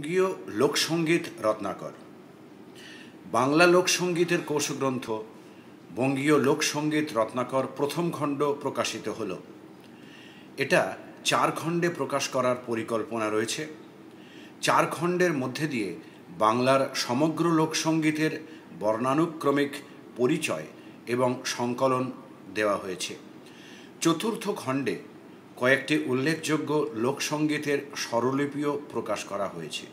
বঙ্গীয় লোকসঙ্গীত রত্নাকর বাংলা লোকসঙ্গীতের কোষগ্রন্থ বঙ্গীয় লোকসঙ্গীত রত্নাকর প্রথম খণ্ড প্রকাশিত হল এটা চার খণ্ডে প্রকাশ করার পরিকল্পনা রয়েছে চার খণ্ডের মধ্যে দিয়ে বাংলার সমগ্র লোকসঙ্গীতের বর্ণানুক্রমিক পরিচয় এবং সংকলন দেওয়া হয়েছে চতুর্থ খণ্ডে কয়েকটি উল্লেখযোগ্য লোকসঙ্গীতের স্বরলিপিও প্রকাশ করা হয়েছে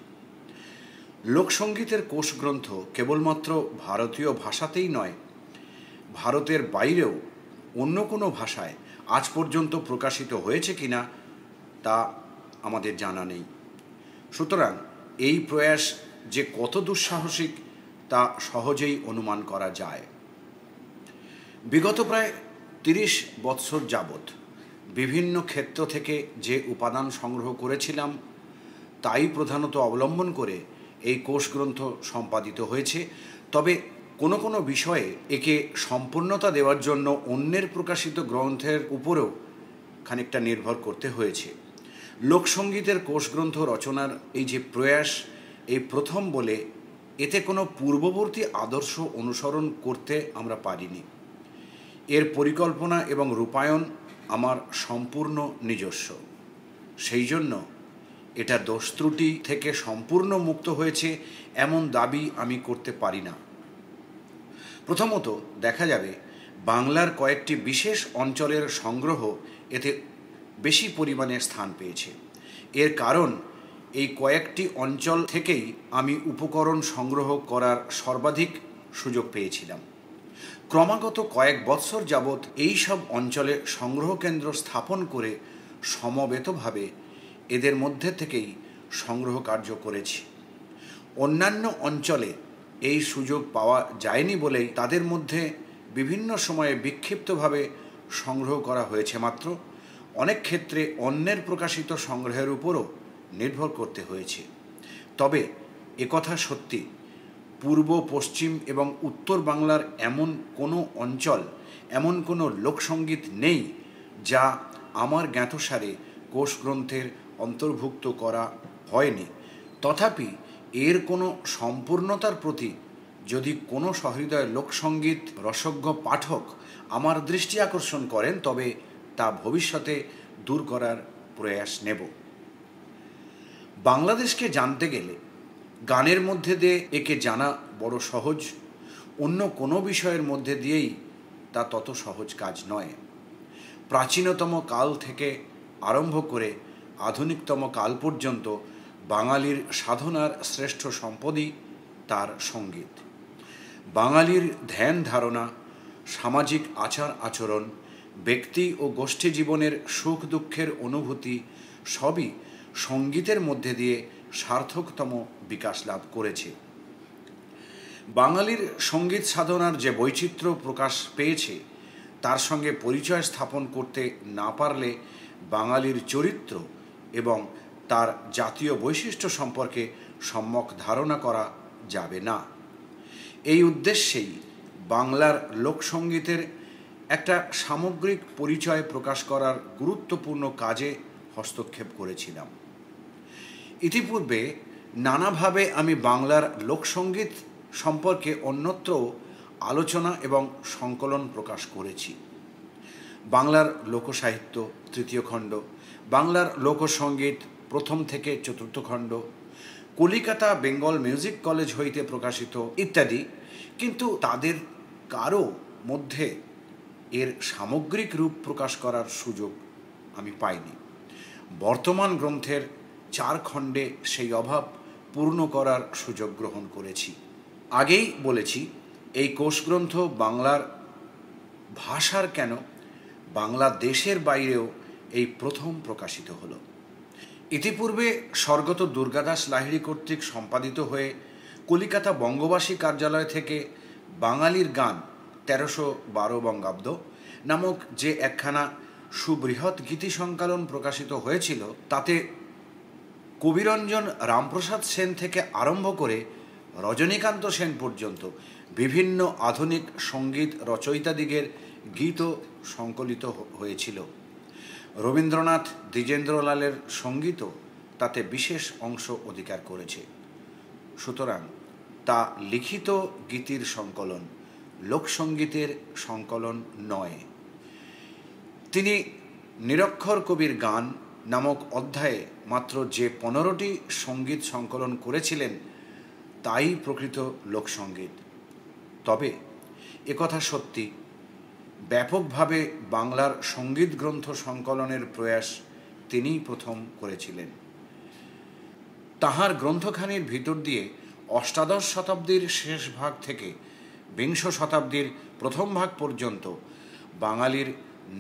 লোকসঙ্গীতের কোষগ্রন্থ কেবলমাত্র ভারতীয় ভাষাতেই নয় ভারতের বাইরেও অন্য কোনো ভাষায় আজ পর্যন্ত প্রকাশিত হয়েছে কিনা তা আমাদের জানা নেই সুতরাং এই প্রয়াস যে কত দুঃসাহসিক তা সহজেই অনুমান করা যায় বিগত প্রায় তিরিশ বৎসর যাবত বিভিন্ন ক্ষেত্র থেকে যে উপাদান সংগ্রহ করেছিলাম তাই প্রধানত অবলম্বন করে এই কোষ গ্রন্থ সম্পাদিত হয়েছে তবে কোনো কোনো বিষয়ে একে সম্পূর্ণতা দেওয়ার জন্য অন্যের প্রকাশিত গ্রন্থের উপরেও খানিকটা নির্ভর করতে হয়েছে লোকসঙ্গীতের কোষগ্রন্থ রচনার এই যে প্রয়াস এই প্রথম বলে এতে কোনো পূর্ববর্তী আদর্শ অনুসরণ করতে আমরা পারিনি এর পরিকল্পনা এবং রূপায়ণ আমার সম্পূর্ণ নিজস্ব সেই জন্য এটা দোষ ত্রুটি থেকে সম্পূর্ণ মুক্ত হয়েছে এমন দাবি আমি করতে পারি না প্রথমত দেখা যাবে বাংলার কয়েকটি বিশেষ অঞ্চলের সংগ্রহ এতে বেশি পরিমাণে স্থান পেয়েছে এর কারণ এই কয়েকটি অঞ্চল থেকেই আমি উপকরণ সংগ্রহ করার সর্বাধিক সুযোগ পেয়েছিলাম ক্রমাগত কয়েক বৎসর যাবৎ এইসব অঞ্চলে সংগ্রহ কেন্দ্র স্থাপন করে সমবেতভাবে এদের মধ্যে থেকেই সংগ্রহ কার্য করেছি অন্যান্য অঞ্চলে এই সুযোগ পাওয়া যায়নি বলেই তাদের মধ্যে বিভিন্ন সময়ে বিক্ষিপ্তভাবে সংগ্রহ করা হয়েছে মাত্র অনেক ক্ষেত্রে অন্যের প্রকাশিত সংগ্রহের উপরও নির্ভর করতে হয়েছে তবে একথা সত্যি পূর্ব পশ্চিম এবং উত্তর বাংলার এমন কোনো অঞ্চল এমন কোনো লোকসঙ্গীত নেই যা আমার জ্ঞাতসারে কোষ গ্রন্থের অন্তর্ভুক্ত করা হয়নি তথাপি এর কোনো সম্পূর্ণতার প্রতি যদি কোনো সহৃদয় লোকসঙ্গীত রসজ্ঞ পাঠক আমার দৃষ্টি আকর্ষণ করেন তবে তা ভবিষ্যতে দূর করার প্রয়াস নেব বাংলাদেশকে জানতে গেলে গানের মধ্যে দিয়ে একে জানা বড় সহজ অন্য কোনো বিষয়ের মধ্যে দিয়েই তা তত সহজ কাজ নয় প্রাচীনতম কাল থেকে আরম্ভ করে আধুনিকতম কাল পর্যন্ত বাঙালির সাধনার শ্রেষ্ঠ সম্পদই তার সঙ্গীত বাঙালির ধ্যান ধারণা সামাজিক আচার আচরণ ব্যক্তি ও গোষ্ঠী জীবনের সুখ দুঃখের অনুভূতি সবই সঙ্গীতের মধ্যে দিয়ে সার্থকতম বিকাশ লাভ করেছে বাঙালির সঙ্গীত সাধনার যে বৈচিত্র্য প্রকাশ পেয়েছে তার সঙ্গে পরিচয় স্থাপন করতে না পারলে বাঙালির চরিত্র এবং তার জাতীয় বৈশিষ্ট্য সম্পর্কে সম্যক ধারণা করা যাবে না এই উদ্দেশ্যেই বাংলার লোকসঙ্গীতের একটা সামগ্রিক পরিচয় প্রকাশ করার গুরুত্বপূর্ণ কাজে হস্তক্ষেপ করেছিলাম ইতিপূর্বে নানাভাবে আমি বাংলার লোকসঙ্গীত সম্পর্কে অন্যত্র আলোচনা এবং সংকলন প্রকাশ করেছি বাংলার লোকসাহিত্য তৃতীয় খণ্ড বাংলার লোকসঙ্গীত প্রথম থেকে চতুর্থ খণ্ড কলিকাতা বেঙ্গল মিউজিক কলেজ হইতে প্রকাশিত ইত্যাদি কিন্তু তাদের কারো মধ্যে এর সামগ্রিক রূপ প্রকাশ করার সুযোগ আমি পাইনি বর্তমান গ্রন্থের ঝাড়খণ্ডে সেই অভাব পূর্ণ করার সুযোগ গ্রহণ করেছি আগেই বলেছি এই কোষগ্রন্থ বাংলার ভাষার কেন বাংলাদেশের বাইরেও এই প্রথম প্রকাশিত হল ইতিপূর্বে স্বর্গত দুর্গাদাস লাহিড়ী কর্তৃক সম্পাদিত হয়ে কলিকাতা বঙ্গবাসী কার্যালয় থেকে বাঙালির গান তেরোশো বারো বঙ্গাব্দ নামক যে একখানা সুবৃহৎ গীতি সংকলন প্রকাশিত হয়েছিল তাতে কবিরঞ্জন রামপ্রসাদ সেন থেকে আরম্ভ করে রজনীকান্ত সেন পর্যন্ত বিভিন্ন আধুনিক সঙ্গীত রচয়িতাদিগের গীতও সংকলিত হয়েছিল রবীন্দ্রনাথ দ্বিজেন্দ্রলালের সঙ্গীতও তাতে বিশেষ অংশ অধিকার করেছে সুতরাং তা লিখিত গীতির সংকলন লোকসঙ্গীতের সংকলন নয় তিনি নিরক্ষর কবির গান নামক অধ্যায়ে মাত্র যে পনেরোটি সঙ্গীত সংকলন করেছিলেন তাই প্রকৃত লোকসঙ্গীত তবে একথা সত্যি ব্যাপকভাবে বাংলার সঙ্গীত গ্রন্থ সংকলনের প্রয়াস তিনিই প্রথম করেছিলেন তাহার গ্রন্থখানির ভিতর দিয়ে অষ্টাদশ শতাব্দীর শেষ ভাগ থেকে বিংশ শতাব্দীর প্রথম ভাগ পর্যন্ত বাঙালির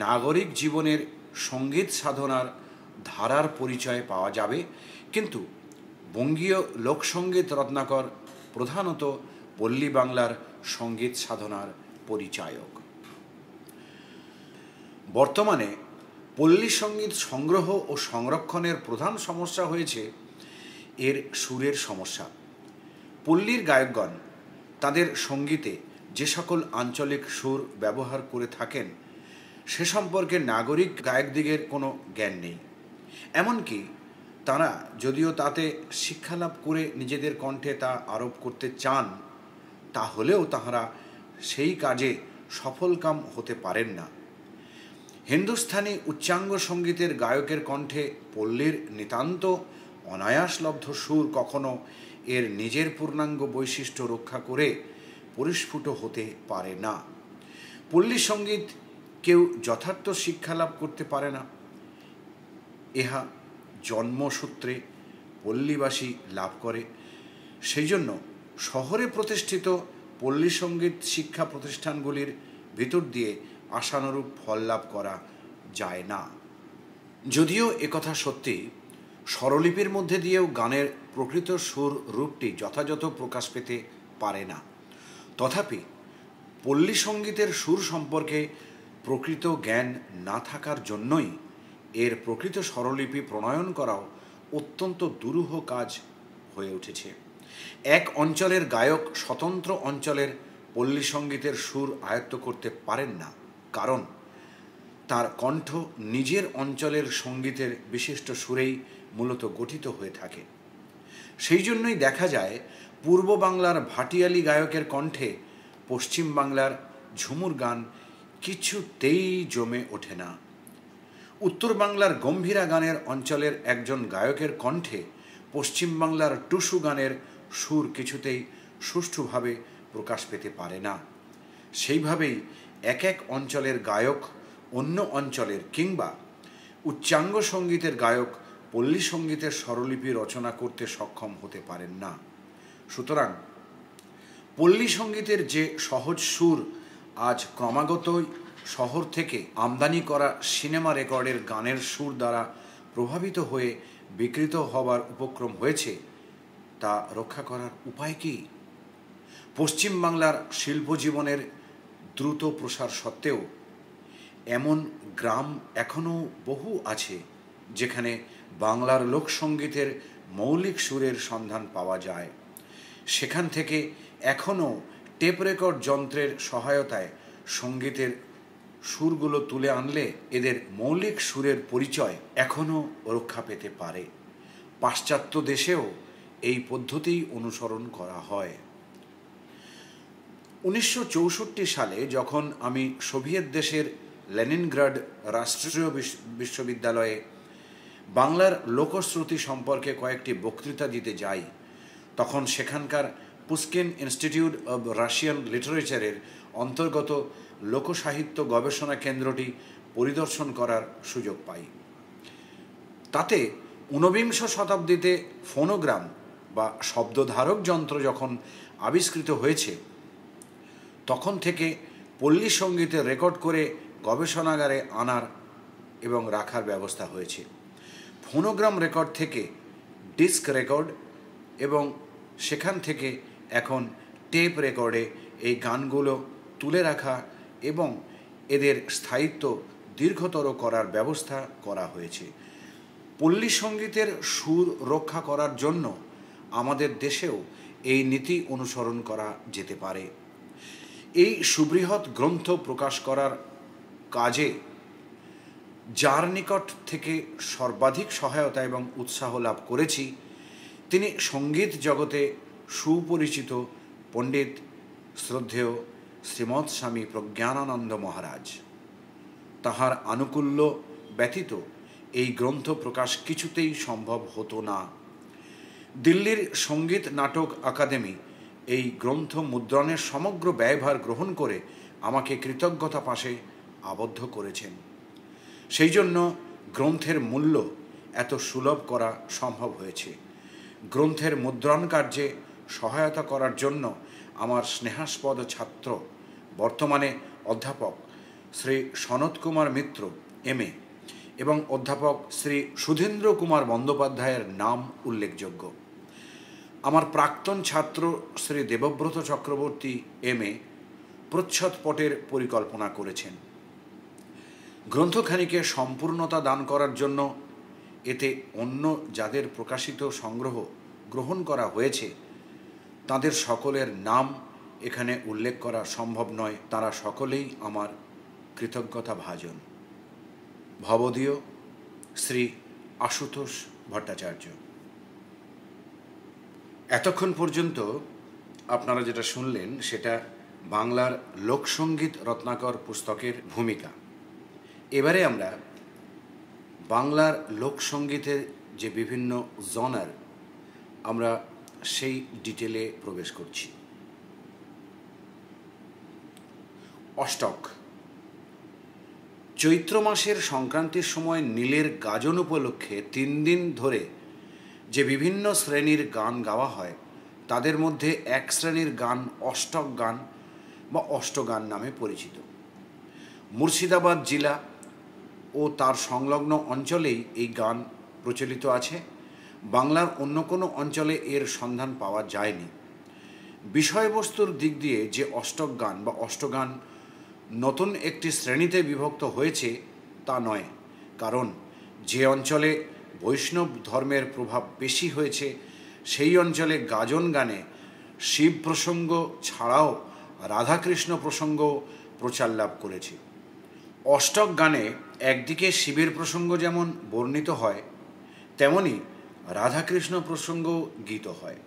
নাগরিক জীবনের সঙ্গীত সাধনার ধারার পরিচয় পাওয়া যাবে কিন্তু বঙ্গীয় লোকসঙ্গীত রত্নাকর প্রধানত পল্লী বাংলার সঙ্গীত সাধনার পরিচায়ক বর্তমানে পল্লী সঙ্গীত সংগ্রহ ও সংরক্ষণের প্রধান সমস্যা হয়েছে এর সুরের সমস্যা পল্লীর গায়কগণ তাদের সঙ্গীতে যে সকল আঞ্চলিক সুর ব্যবহার করে থাকেন সে সম্পর্কে নাগরিক গায়কদিগের কোনো জ্ঞান নেই এমনকি তারা যদিও তাতে শিক্ষালাভ করে নিজেদের কণ্ঠে তা আরোপ করতে চান তাহলেও তাহারা সেই কাজে সফলকাম হতে পারেন না হিন্দুস্থানি উচ্চাঙ্গ সঙ্গীতের গায়কের কণ্ঠে পল্লীর নিতান্ত অনায়াসলব্ধ সুর কখনো এর নিজের পূর্ণাঙ্গ বৈশিষ্ট্য রক্ষা করে পরিস্ফুট হতে পারে না পল্লী সঙ্গীত কেউ যথার্থ শিক্ষালাভ করতে পারে না ইহা জন্মসূত্রে পল্লীবাসী লাভ করে সেই জন্য শহরে প্রতিষ্ঠিত পল্লী সঙ্গীত শিক্ষা প্রতিষ্ঠানগুলির ভিতর দিয়ে আশানুরূপ ফল লাভ করা যায় না যদিও একথা সত্যি স্বরলিপির মধ্যে দিয়েও গানের প্রকৃত সুর রূপটি যথাযথ প্রকাশ পেতে পারে না তথাপি পল্লী সঙ্গীতের সুর সম্পর্কে প্রকৃত জ্ঞান না থাকার জন্যই এর প্রকৃত স্বরলিপি প্রণয়ন করাও অত্যন্ত দুরূহ কাজ হয়ে উঠেছে এক অঞ্চলের গায়ক স্বতন্ত্র অঞ্চলের পল্লী সঙ্গীতের সুর আয়ত্ত করতে পারেন না কারণ তার কণ্ঠ নিজের অঞ্চলের সঙ্গীতের বিশিষ্ট সুরেই মূলত গঠিত হয়ে থাকে সেই জন্যই দেখা যায় পূর্ব বাংলার ভাটিয়ালি গায়কের কণ্ঠে পশ্চিম বাংলার ঝুমুর গান কিছুতেই জমে ওঠে না উত্তর বাংলার গম্ভীরা গানের অঞ্চলের একজন গায়কের কণ্ঠে পশ্চিমবাংলার টুসু গানের সুর কিছুতেই সুষ্ঠুভাবে প্রকাশ পেতে পারে না সেইভাবেই এক এক অঞ্চলের গায়ক অন্য অঞ্চলের কিংবা উচ্চাঙ্গ সঙ্গীতের গায়ক পল্লী সঙ্গীতের স্বরলিপি রচনা করতে সক্ষম হতে পারেন না সুতরাং পল্লী সঙ্গীতের যে সহজ সুর আজ ক্রমাগতই শহর থেকে আমদানি করা সিনেমা রেকর্ডের গানের সুর দ্বারা প্রভাবিত হয়ে বিকৃত হবার উপক্রম হয়েছে তা রক্ষা করার উপায় কি পশ্চিমবাংলার শিল্প জীবনের দ্রুত প্রসার সত্ত্বেও এমন গ্রাম এখনও বহু আছে যেখানে বাংলার লোকসঙ্গীতের মৌলিক সুরের সন্ধান পাওয়া যায় সেখান থেকে এখনও টেপ রেকর্ড যন্ত্রের সহায়তায় সঙ্গীতের সুরগুলো তুলে আনলে এদের মৌলিক সুরের পরিচয় এখনও রক্ষা পেতে পারে পাশ্চাত্য দেশেও এই পদ্ধতিই অনুসরণ করা হয় উনিশশো সালে যখন আমি সোভিয়েত দেশের লেনিনগ্রাড রাষ্ট্রীয় বিশ্ববিদ্যালয়ে বাংলার লোকশ্রুতি সম্পর্কে কয়েকটি বক্তৃতা দিতে যাই তখন সেখানকার পুস্কিন ইনস্টিটিউট অব রাশিয়ান লিটারেচারের অন্তর্গত লোকসাহিত্য গবেষণা কেন্দ্রটি পরিদর্শন করার সুযোগ পাই তাতে ঊনবিংশ শতাব্দীতে ফোনোগ্রাম বা শব্দধারক যন্ত্র যখন আবিষ্কৃত হয়েছে তখন থেকে পল্লী সঙ্গীতে রেকর্ড করে গবেষণাগারে আনার এবং রাখার ব্যবস্থা হয়েছে ফোনোগ্রাম রেকর্ড থেকে ডিস্ক রেকর্ড এবং সেখান থেকে এখন টেপ রেকর্ডে এই গানগুলো তুলে রাখা এবং এদের স্থায়িত্ব দীর্ঘতর করার ব্যবস্থা করা হয়েছে পল্লী সঙ্গীতের সুর রক্ষা করার জন্য আমাদের দেশেও এই নীতি অনুসরণ করা যেতে পারে এই সুবৃহৎ গ্রন্থ প্রকাশ করার কাজে যার নিকট থেকে সর্বাধিক সহায়তা এবং উৎসাহ লাভ করেছি তিনি সঙ্গীত জগতে সুপরিচিত পণ্ডিত শ্রদ্ধেয় শ্রীমৎ স্বামী প্রজ্ঞানানন্দ মহারাজ তাহার আনুকূল্য ব্যতীত এই গ্রন্থ প্রকাশ কিছুতেই সম্ভব হতো না দিল্লির সঙ্গীত নাটক একাডেমি এই গ্রন্থ মুদ্রণের সমগ্র ব্যয়ভার গ্রহণ করে আমাকে কৃতজ্ঞতা পাশে আবদ্ধ করেছেন সেই জন্য গ্রন্থের মূল্য এত সুলভ করা সম্ভব হয়েছে গ্রন্থের মুদ্রণ কার্যে সহায়তা করার জন্য আমার স্নেহাস্পদ ছাত্র বর্তমানে অধ্যাপক শ্রী সনত কুমার মিত্র এম এবং অধ্যাপক শ্রী সুধীন্দ্র কুমার বন্দ্যোপাধ্যায়ের নাম উল্লেখযোগ্য আমার প্রাক্তন ছাত্র শ্রী দেবব্রত চক্রবর্তী এম এ প্রচ্ছদ পটের পরিকল্পনা করেছেন গ্রন্থখানিকে সম্পূর্ণতা দান করার জন্য এতে অন্য যাদের প্রকাশিত সংগ্রহ গ্রহণ করা হয়েছে তাদের সকলের নাম এখানে উল্লেখ করা সম্ভব নয় তারা সকলেই আমার কৃতজ্ঞতা ভাজন ভবদীয় শ্রী আশুতোষ ভট্টাচার্য এতক্ষণ পর্যন্ত আপনারা যেটা শুনলেন সেটা বাংলার লোকসঙ্গীত রত্নাকর পুস্তকের ভূমিকা এবারে আমরা বাংলার লোকসঙ্গীতের যে বিভিন্ন জনার আমরা সেই ডিটেলে প্রবেশ করছি অষ্টক চৈত্র মাসের সংক্রান্তির সময় নীলের গাজন উপলক্ষে তিন দিন ধরে যে বিভিন্ন শ্রেণীর গান গাওয়া হয় তাদের মধ্যে এক শ্রেণীর গান অষ্টক গান বা অষ্টগান নামে পরিচিত মুর্শিদাবাদ জেলা ও তার সংলগ্ন অঞ্চলেই এই গান প্রচলিত আছে বাংলার অন্য কোনো অঞ্চলে এর সন্ধান পাওয়া যায়নি বিষয়বস্তুর দিক দিয়ে যে অষ্টক গান বা অষ্টগান নতুন একটি শ্রেণীতে বিভক্ত হয়েছে তা নয় কারণ যে অঞ্চলে বৈষ্ণব ধর্মের প্রভাব বেশি হয়েছে সেই অঞ্চলে গাজন গানে শিব প্রসঙ্গ ছাড়াও রাধাকৃষ্ণ প্রসঙ্গ প্রচার লাভ করেছে অষ্টক গানে একদিকে শিবের প্রসঙ্গ যেমন বর্ণিত হয় তেমনি রাধাকৃষ্ণ প্রসঙ্গ গীত হয়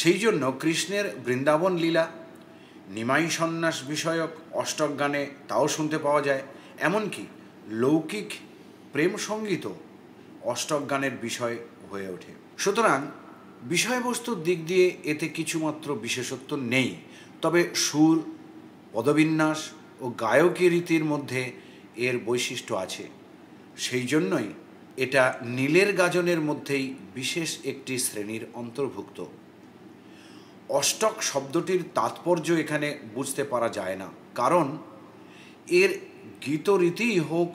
সেই জন্য কৃষ্ণের বৃন্দাবন লীলা নিমাই সন্ন্যাস বিষয়ক অষ্টক গানে তাও শুনতে পাওয়া যায় এমনকি লৌকিক প্রেম সঙ্গীতও অষ্টক গানের বিষয় হয়ে ওঠে সুতরাং বিষয়বস্তুর দিক দিয়ে এতে কিছুমাত্র বিশেষত্ব নেই তবে সুর পদবিন্যাস ও গায়কী রীতির মধ্যে এর বৈশিষ্ট্য আছে সেই জন্যই এটা নীলের গাজনের মধ্যেই বিশেষ একটি শ্রেণীর অন্তর্ভুক্ত অষ্টক শব্দটির তাৎপর্য এখানে বুঝতে পারা যায় না কারণ এর গীতরীতিই হোক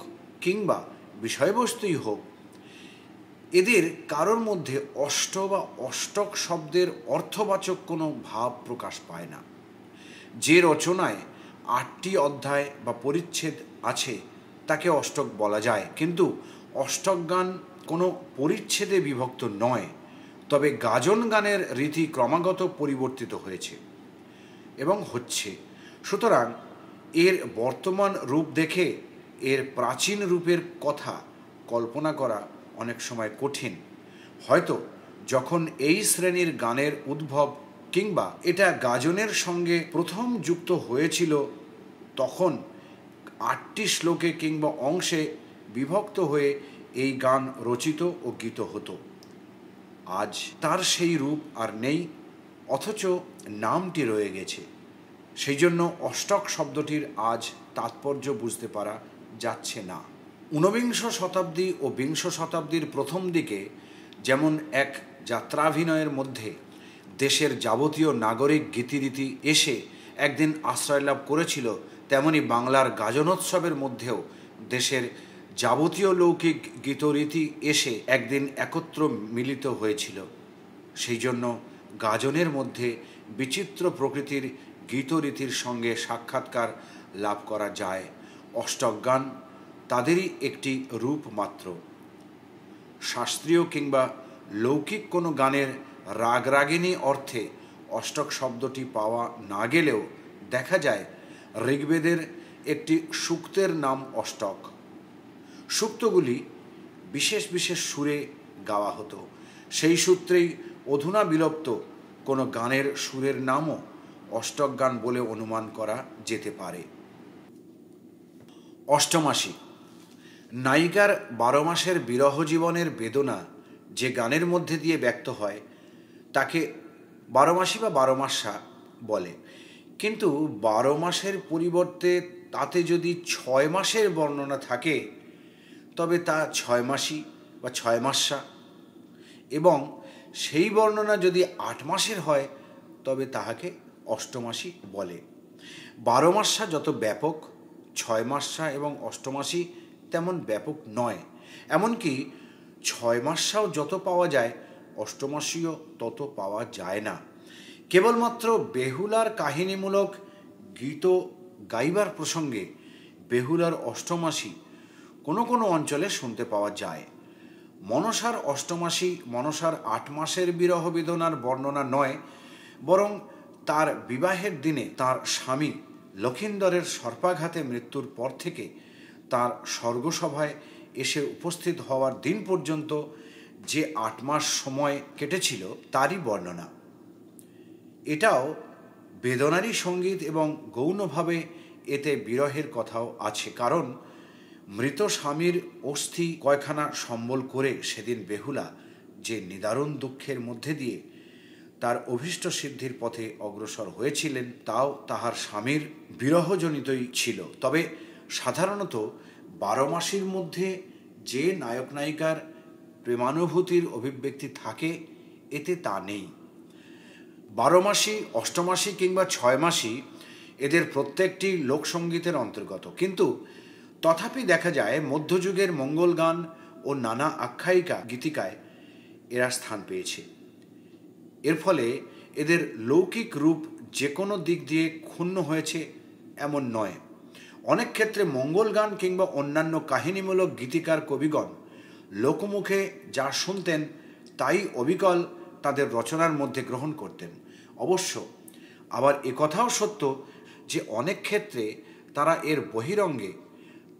কিংবা বিষয়বস্তুই হোক এদের কারোর মধ্যে অষ্ট বা অষ্টক শব্দের অর্থবাচক কোনো ভাব প্রকাশ পায় না যে রচনায় আটটি অধ্যায় বা পরিচ্ছেদ আছে তাকে অষ্টক বলা যায় কিন্তু অষ্টক গান কোনো পরিচ্ছেদে বিভক্ত নয় তবে গাজন গানের রীতি ক্রমাগত পরিবর্তিত হয়েছে এবং হচ্ছে সুতরাং এর বর্তমান রূপ দেখে এর প্রাচীন রূপের কথা কল্পনা করা অনেক সময় কঠিন হয়তো যখন এই শ্রেণীর গানের উদ্ভব কিংবা এটা গাজনের সঙ্গে প্রথম যুক্ত হয়েছিল তখন আটটি শ্লোকে কিংবা অংশে বিভক্ত হয়ে এই গান রচিত ও গীত হতো আজ তার সেই রূপ আর নেই অথচ নামটি রয়ে গেছে সেই জন্য অষ্টক শব্দটির আজ তাৎপর্য বুঝতে পারা যাচ্ছে না ঊনবিংশ শতাব্দী ও বিংশ শতাব্দীর প্রথম দিকে যেমন এক যাত্রাভিনয়ের মধ্যে দেশের যাবতীয় নাগরিক গীতিরীতি এসে একদিন আশ্রয় লাভ করেছিল তেমনি বাংলার গাজনোৎসবের মধ্যেও দেশের যাবতীয় লৌকিক গীতরীতি এসে একদিন একত্র মিলিত হয়েছিল সেই জন্য গাজনের মধ্যে বিচিত্র প্রকৃতির গীতরীতির সঙ্গে সাক্ষাৎকার লাভ করা যায় অষ্টক গান তাদেরই একটি রূপ মাত্র শাস্ত্রীয় কিংবা লৌকিক কোনো গানের রাগরাগিনী অর্থে অষ্টক শব্দটি পাওয়া না গেলেও দেখা যায় ঋগ্বেদের একটি সূক্তের নাম অষ্টক সূক্তগুলি বিশেষ বিশেষ সুরে গাওয়া হতো সেই সূত্রেই অধুনা বিলুপ্ত কোনো গানের সুরের নামও অষ্টক গান বলে অনুমান করা যেতে পারে অষ্টমাসী নায়িকার বারো মাসের বিরহ জীবনের বেদনা যে গানের মধ্যে দিয়ে ব্যক্ত হয় তাকে বারো মাসি বা বারো মাসা বলে কিন্তু বারো মাসের পরিবর্তে তাতে যদি ছয় মাসের বর্ণনা থাকে তবে তা ছয় মাসি বা ছয় মাসা এবং সেই বর্ণনা যদি আট মাসের হয় তবে তাহাকে অষ্টমাসি বলে বারো মাসা যত ব্যাপক ছয় মাসা এবং অষ্টমাসি তেমন ব্যাপক নয় এমনকি ছয় মাসাও যত পাওয়া যায় অষ্টমাসীও তত পাওয়া যায় না কেবলমাত্র বেহুলার কাহিনীমূলক গীত গাইবার প্রসঙ্গে বেহুলার অষ্টমাসী কোনো কোনো অঞ্চলে শুনতে পাওয়া যায় মনসার অষ্টমাসী মনসার আট মাসের বিরহ বেদনার বর্ণনা নয় বরং তার বিবাহের দিনে তার স্বামী লখিন্দরের সর্পাঘাতে মৃত্যুর পর থেকে তার স্বর্গসভায় এসে উপস্থিত হওয়ার দিন পর্যন্ত যে আট মাস সময় কেটেছিল তারই বর্ণনা এটাও বেদনারী সঙ্গীত এবং গৌণভাবে এতে বিরহের কথাও আছে কারণ মৃত স্বামীর অস্থি কয়খানা সম্বল করে সেদিন বেহুলা যে নিদারুণ দুঃখের মধ্যে দিয়ে তার অভীষ্ট সিদ্ধির পথে অগ্রসর হয়েছিলেন তাও তাহার স্বামীর বিরহজনিতই ছিল তবে সাধারণত বারো মাসের মধ্যে যে নায়ক নায়িকার প্রেমানুভূতির অভিব্যক্তি থাকে এতে তা নেই বারো মাসি অষ্টমাসি কিংবা ছয় মাসি এদের প্রত্যেকটি লোকসঙ্গীতের অন্তর্গত কিন্তু তথাপি দেখা যায় মধ্যযুগের মঙ্গল গান ও নানা আখ্যায়িকা গীতিকায় এরা স্থান পেয়েছে এর ফলে এদের লৌকিক রূপ যে কোনো দিক দিয়ে ক্ষুণ্ণ হয়েছে এমন নয় অনেক ক্ষেত্রে মঙ্গল গান কিংবা অন্যান্য কাহিনীমূলক গীতিকার কবিগণ লোকমুখে যা শুনতেন তাই অবিকল তাদের রচনার মধ্যে গ্রহণ করতেন অবশ্য আবার একথাও সত্য যে অনেক ক্ষেত্রে তারা এর বহিরঙ্গে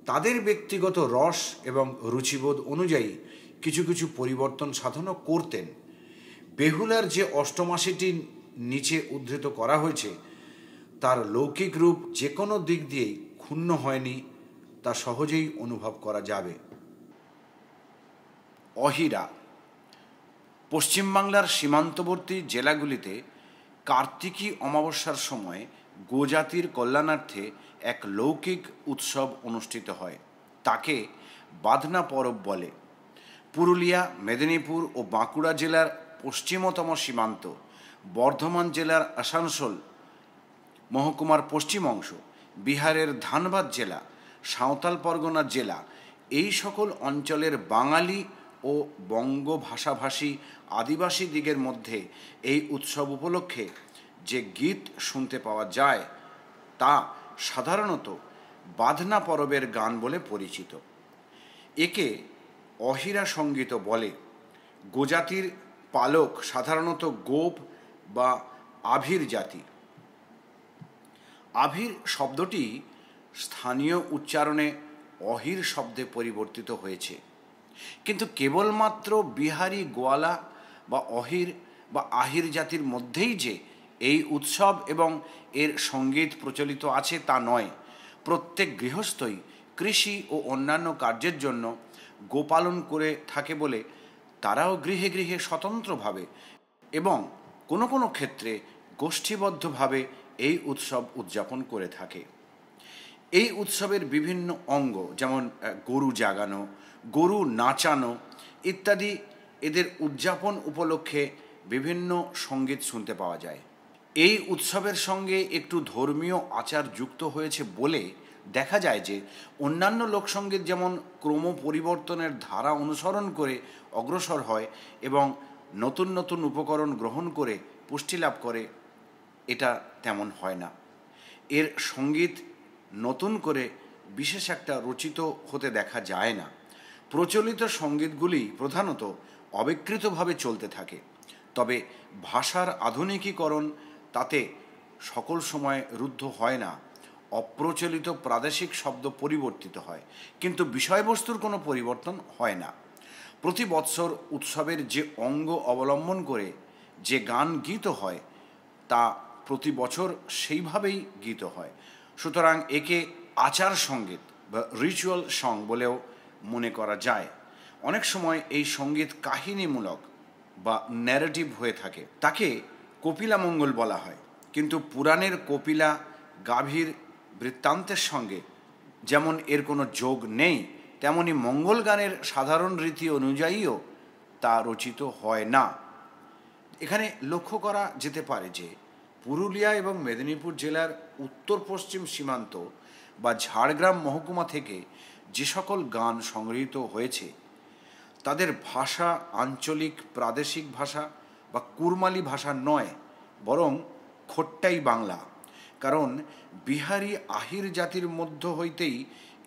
তাদের ব্যক্তিগত রস এবং রুচিবোধ অনুযায়ী কিছু কিছু পরিবর্তন সাধনও করতেন বেহুলার যে অষ্টমাশিটি নিচে উদ্ধৃত করা হয়েছে তার লৌকিক রূপ যে কোনো দিক দিয়েই ক্ষুণ্ণ হয়নি তা সহজেই অনুভব করা যাবে অহিরা পশ্চিমবাংলার সীমান্তবর্তী জেলাগুলিতে কার্তিকী অমাবস্যার সময় গোজাতির কল্যাণার্থে এক লৌকিক উৎসব অনুষ্ঠিত হয় তাকে বাঁধনা পরব বলে পুরুলিয়া মেদিনীপুর ও বাঁকুড়া জেলার পশ্চিমতম সীমান্ত বর্ধমান জেলার আসানসোল মহকুমার পশ্চিম অংশ বিহারের ধানবাদ জেলা সাঁওতাল পরগনা জেলা এই সকল অঞ্চলের বাঙালি ও বঙ্গ ভাষাভাষী আদিবাসী দিগের মধ্যে এই উৎসব উপলক্ষে যে গীত শুনতে পাওয়া যায় তা সাধারণত বাঁধনা পরবের গান বলে পরিচিত একে অহিরা সঙ্গীত বলে গোজাতির পালক সাধারণত গোপ বা আভির জাতি আভির শব্দটি স্থানীয় উচ্চারণে অহির শব্দে পরিবর্তিত হয়েছে কিন্তু কেবলমাত্র বিহারি গোয়ালা বা অহির বা আহির জাতির মধ্যেই যে এই উৎসব এবং এর সঙ্গীত প্রচলিত আছে তা নয় প্রত্যেক গৃহস্থই কৃষি ও অন্যান্য কার্যের জন্য গোপালন করে থাকে বলে তারাও গৃহে গৃহে স্বতন্ত্রভাবে এবং কোনো কোনো ক্ষেত্রে গোষ্ঠীবদ্ধভাবে এই উৎসব উদযাপন করে থাকে এই উৎসবের বিভিন্ন অঙ্গ যেমন গরু জাগানো গরু নাচানো ইত্যাদি এদের উদযাপন উপলক্ষে বিভিন্ন সঙ্গীত শুনতে পাওয়া যায় এই উৎসবের সঙ্গে একটু ধর্মীয় আচার যুক্ত হয়েছে বলে দেখা যায় যে অন্যান্য লোকসঙ্গীত যেমন ক্রম পরিবর্তনের ধারা অনুসরণ করে অগ্রসর হয় এবং নতুন নতুন উপকরণ গ্রহণ করে পুষ্টি লাভ করে এটা তেমন হয় না এর সঙ্গীত নতুন করে বিশেষ একটা রচিত হতে দেখা যায় না প্রচলিত সঙ্গীতগুলি প্রধানত অবিকৃতভাবে চলতে থাকে তবে ভাষার আধুনিকীকরণ তাতে সকল সময় রুদ্ধ হয় না অপ্রচলিত প্রাদেশিক শব্দ পরিবর্তিত হয় কিন্তু বিষয়বস্তুর কোনো পরিবর্তন হয় না প্রতি বৎসর উৎসবের যে অঙ্গ অবলম্বন করে যে গান গীত হয় তা প্রতি বছর সেইভাবেই গীত হয় সুতরাং একে আচার সঙ্গীত বা রিচুয়াল সং বলেও মনে করা যায় অনেক সময় এই সঙ্গীত কাহিনীমূলক বা ন্যারেটিভ হয়ে থাকে তাকে কপিলা মঙ্গল বলা হয় কিন্তু পুরাণের কপিলা গাভীর বৃত্তান্তের সঙ্গে যেমন এর কোনো যোগ নেই তেমনি মঙ্গল গানের সাধারণ রীতি অনুযায়ীও তা রচিত হয় না এখানে লক্ষ্য করা যেতে পারে যে পুরুলিয়া এবং মেদিনীপুর জেলার উত্তর পশ্চিম সীমান্ত বা ঝাড়গ্রাম মহকুমা থেকে যে সকল গান সংগৃহীত হয়েছে তাদের ভাষা আঞ্চলিক প্রাদেশিক ভাষা বা কুরমালি ভাষা নয় বরং খোট্টাই বাংলা কারণ বিহারি আহির জাতির মধ্য হইতেই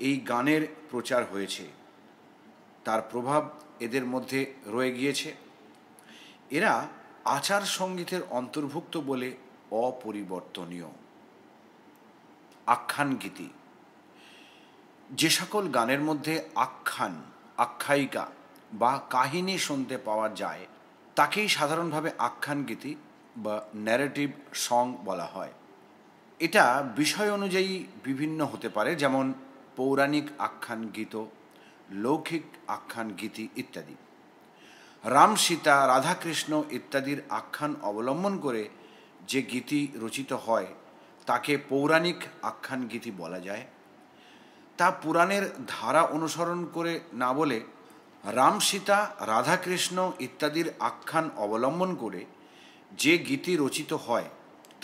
এই গানের প্রচার হয়েছে তার প্রভাব এদের মধ্যে রয়ে গিয়েছে এরা আচার সঙ্গীতের অন্তর্ভুক্ত বলে অপরিবর্তনীয় আখ্যান গীতি যে সকল গানের মধ্যে আখ্যান আখ্যায়িকা বা কাহিনী শুনতে পাওয়া যায় তাকেই সাধারণভাবে আখ্যান গীতি বা ন্যারেটিভ সং বলা হয় এটা বিষয় অনুযায়ী বিভিন্ন হতে পারে যেমন পৌরাণিক আখ্যান গীত লৌকিক আখ্যান গীতি ইত্যাদি রাম সীতা রাধাকৃষ্ণ ইত্যাদির আখ্যান অবলম্বন করে যে গীতি রচিত হয় তাকে পৌরাণিক আখ্যান গীতি বলা যায় তা পুরাণের ধারা অনুসরণ করে না বলে রাম সীতা রাধাকৃষ্ণ ইত্যাদির আখ্যান অবলম্বন করে যে গীতি রচিত হয়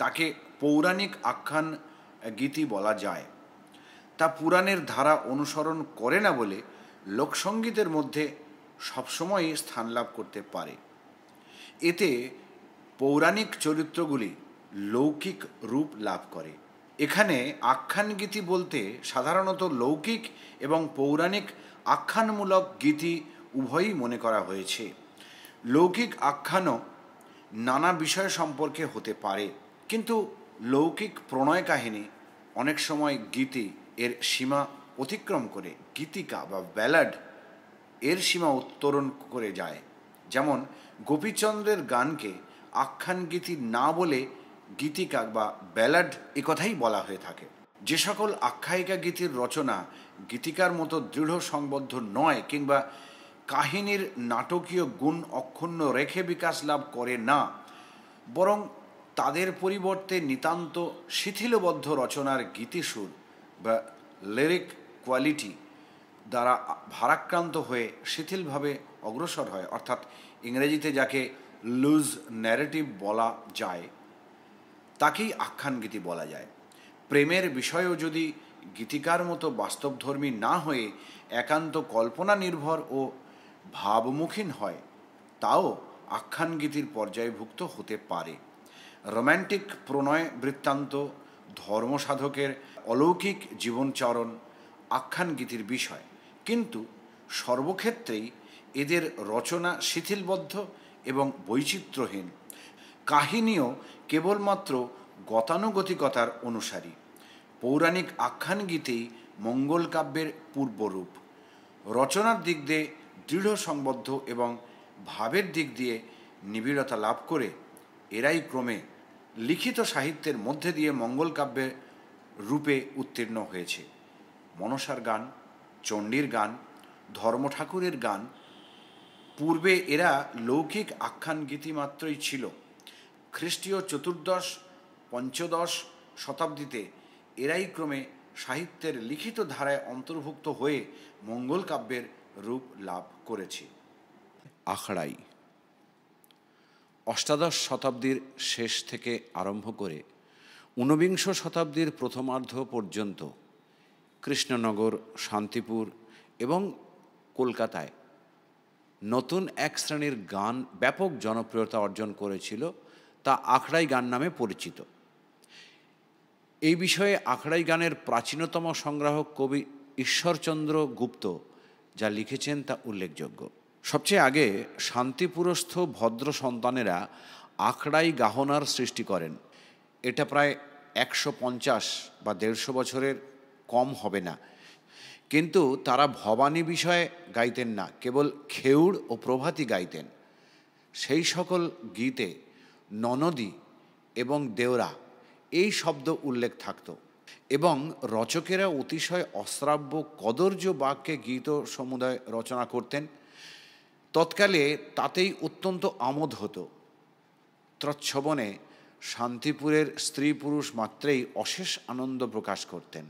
তাকে পৌরাণিক আখ্যান গীতি বলা যায় তা পুরাণের ধারা অনুসরণ করে না বলে লোকসঙ্গীতের মধ্যে সবসময়ই স্থান লাভ করতে পারে এতে পৌরাণিক চরিত্রগুলি লৌকিক রূপ লাভ করে এখানে আখ্যান গীতি বলতে সাধারণত লৌকিক এবং পৌরাণিক আখ্যানমূলক গীতি উভয়ই মনে করা হয়েছে লৌকিক আখ্যানও নানা বিষয় সম্পর্কে হতে পারে কিন্তু লৌকিক প্রণয় কাহিনী অনেক সময় গীতি এর সীমা অতিক্রম করে গীতিকা বা ব্যালাড এর সীমা উত্তরণ করে যায় যেমন গোপীচন্দ্রের গানকে আখ্যান গীতি না বলে গীতিকা বা ব্যালাড কথাই বলা হয়ে থাকে যে সকল আখ্যায়িকা গীতির রচনা গীতিকার মতো দৃঢ় সংবদ্ধ নয় কিংবা কাহিনীর নাটকীয় গুণ অক্ষুণ্ণ রেখে বিকাশ লাভ করে না বরং তাদের পরিবর্তে নিতান্ত শিথিলবদ্ধ রচনার গীতিসুর বা লিরিক কোয়ালিটি দ্বারা ভারাক্রান্ত হয়ে শিথিলভাবে অগ্রসর হয় অর্থাৎ ইংরেজিতে যাকে লুজ ন্যারেটিভ বলা যায় তাকেই আখ্যান গীতি বলা যায় প্রেমের বিষয়েও যদি গীতিকার মতো বাস্তবধর্মী না হয়ে একান্ত কল্পনা নির্ভর ও ভাবমুখীন হয় তাও আখ্যানগীতির পর্যায়ভুক্ত হতে পারে রোম্যান্টিক প্রণয় বৃত্তান্ত ধর্মসাধকের অলৌকিক জীবনচরণ আখ্যানগীতির বিষয় কিন্তু সর্বক্ষেত্রেই এদের রচনা শিথিলবদ্ধ এবং বৈচিত্র্যহীন কাহিনীও কেবলমাত্র গতানুগতিকতার অনুসারী পৌরাণিক আখ্যানগীতেই মঙ্গল কাব্যের পূর্বরূপ রচনার দিক দিয়ে দৃঢ় সংবদ্ধ এবং ভাবের দিক দিয়ে নিবিড়তা লাভ করে এরাই ক্রমে লিখিত সাহিত্যের মধ্যে দিয়ে মঙ্গল কাব্যের রূপে উত্তীর্ণ হয়েছে মনসার গান চণ্ডীর গান ধর্মঠাকুরের গান পূর্বে এরা লৌকিক আখ্যান গীতিমাত্রই ছিল খ্রিস্টীয় চতুর্দশ পঞ্চদশ শতাব্দীতে এরাই ক্রমে সাহিত্যের লিখিত ধারায় অন্তর্ভুক্ত হয়ে মঙ্গল কাব্যের রূপ লাভ করেছি আখড়াই অষ্টাদশ শতাব্দীর শেষ থেকে আরম্ভ করে ঊনবিংশ শতাব্দীর প্রথমার্ধ পর্যন্ত কৃষ্ণনগর শান্তিপুর এবং কলকাতায় নতুন এক শ্রেণীর গান ব্যাপক জনপ্রিয়তা অর্জন করেছিল তা আখড়াই গান নামে পরিচিত এই বিষয়ে আখড়াই গানের প্রাচীনতম সংগ্রাহক কবি ঈশ্বরচন্দ্র গুপ্ত যা লিখেছেন তা উল্লেখযোগ্য সবচেয়ে আগে শান্তিপুরস্থ ভদ্র সন্তানেরা আখড়াই গাহনার সৃষ্টি করেন এটা প্রায় একশো পঞ্চাশ বা দেড়শো বছরের কম হবে না কিন্তু তারা ভবানী বিষয়ে গাইতেন না কেবল খেউড় ও প্রভাতী গাইতেন সেই সকল গীতে ননদী এবং দেওরা এই শব্দ উল্লেখ থাকতো এবং রচকেরা অতিশয় অশ্রাব্য কদর্য বাক্যে গীত সমুদায় রচনা করতেন তৎকালে তাতেই অত্যন্ত আমোদ হতো ত্রচ্ছবনে শান্তিপুরের স্ত্রী পুরুষ মাত্রেই অশেষ আনন্দ প্রকাশ করতেন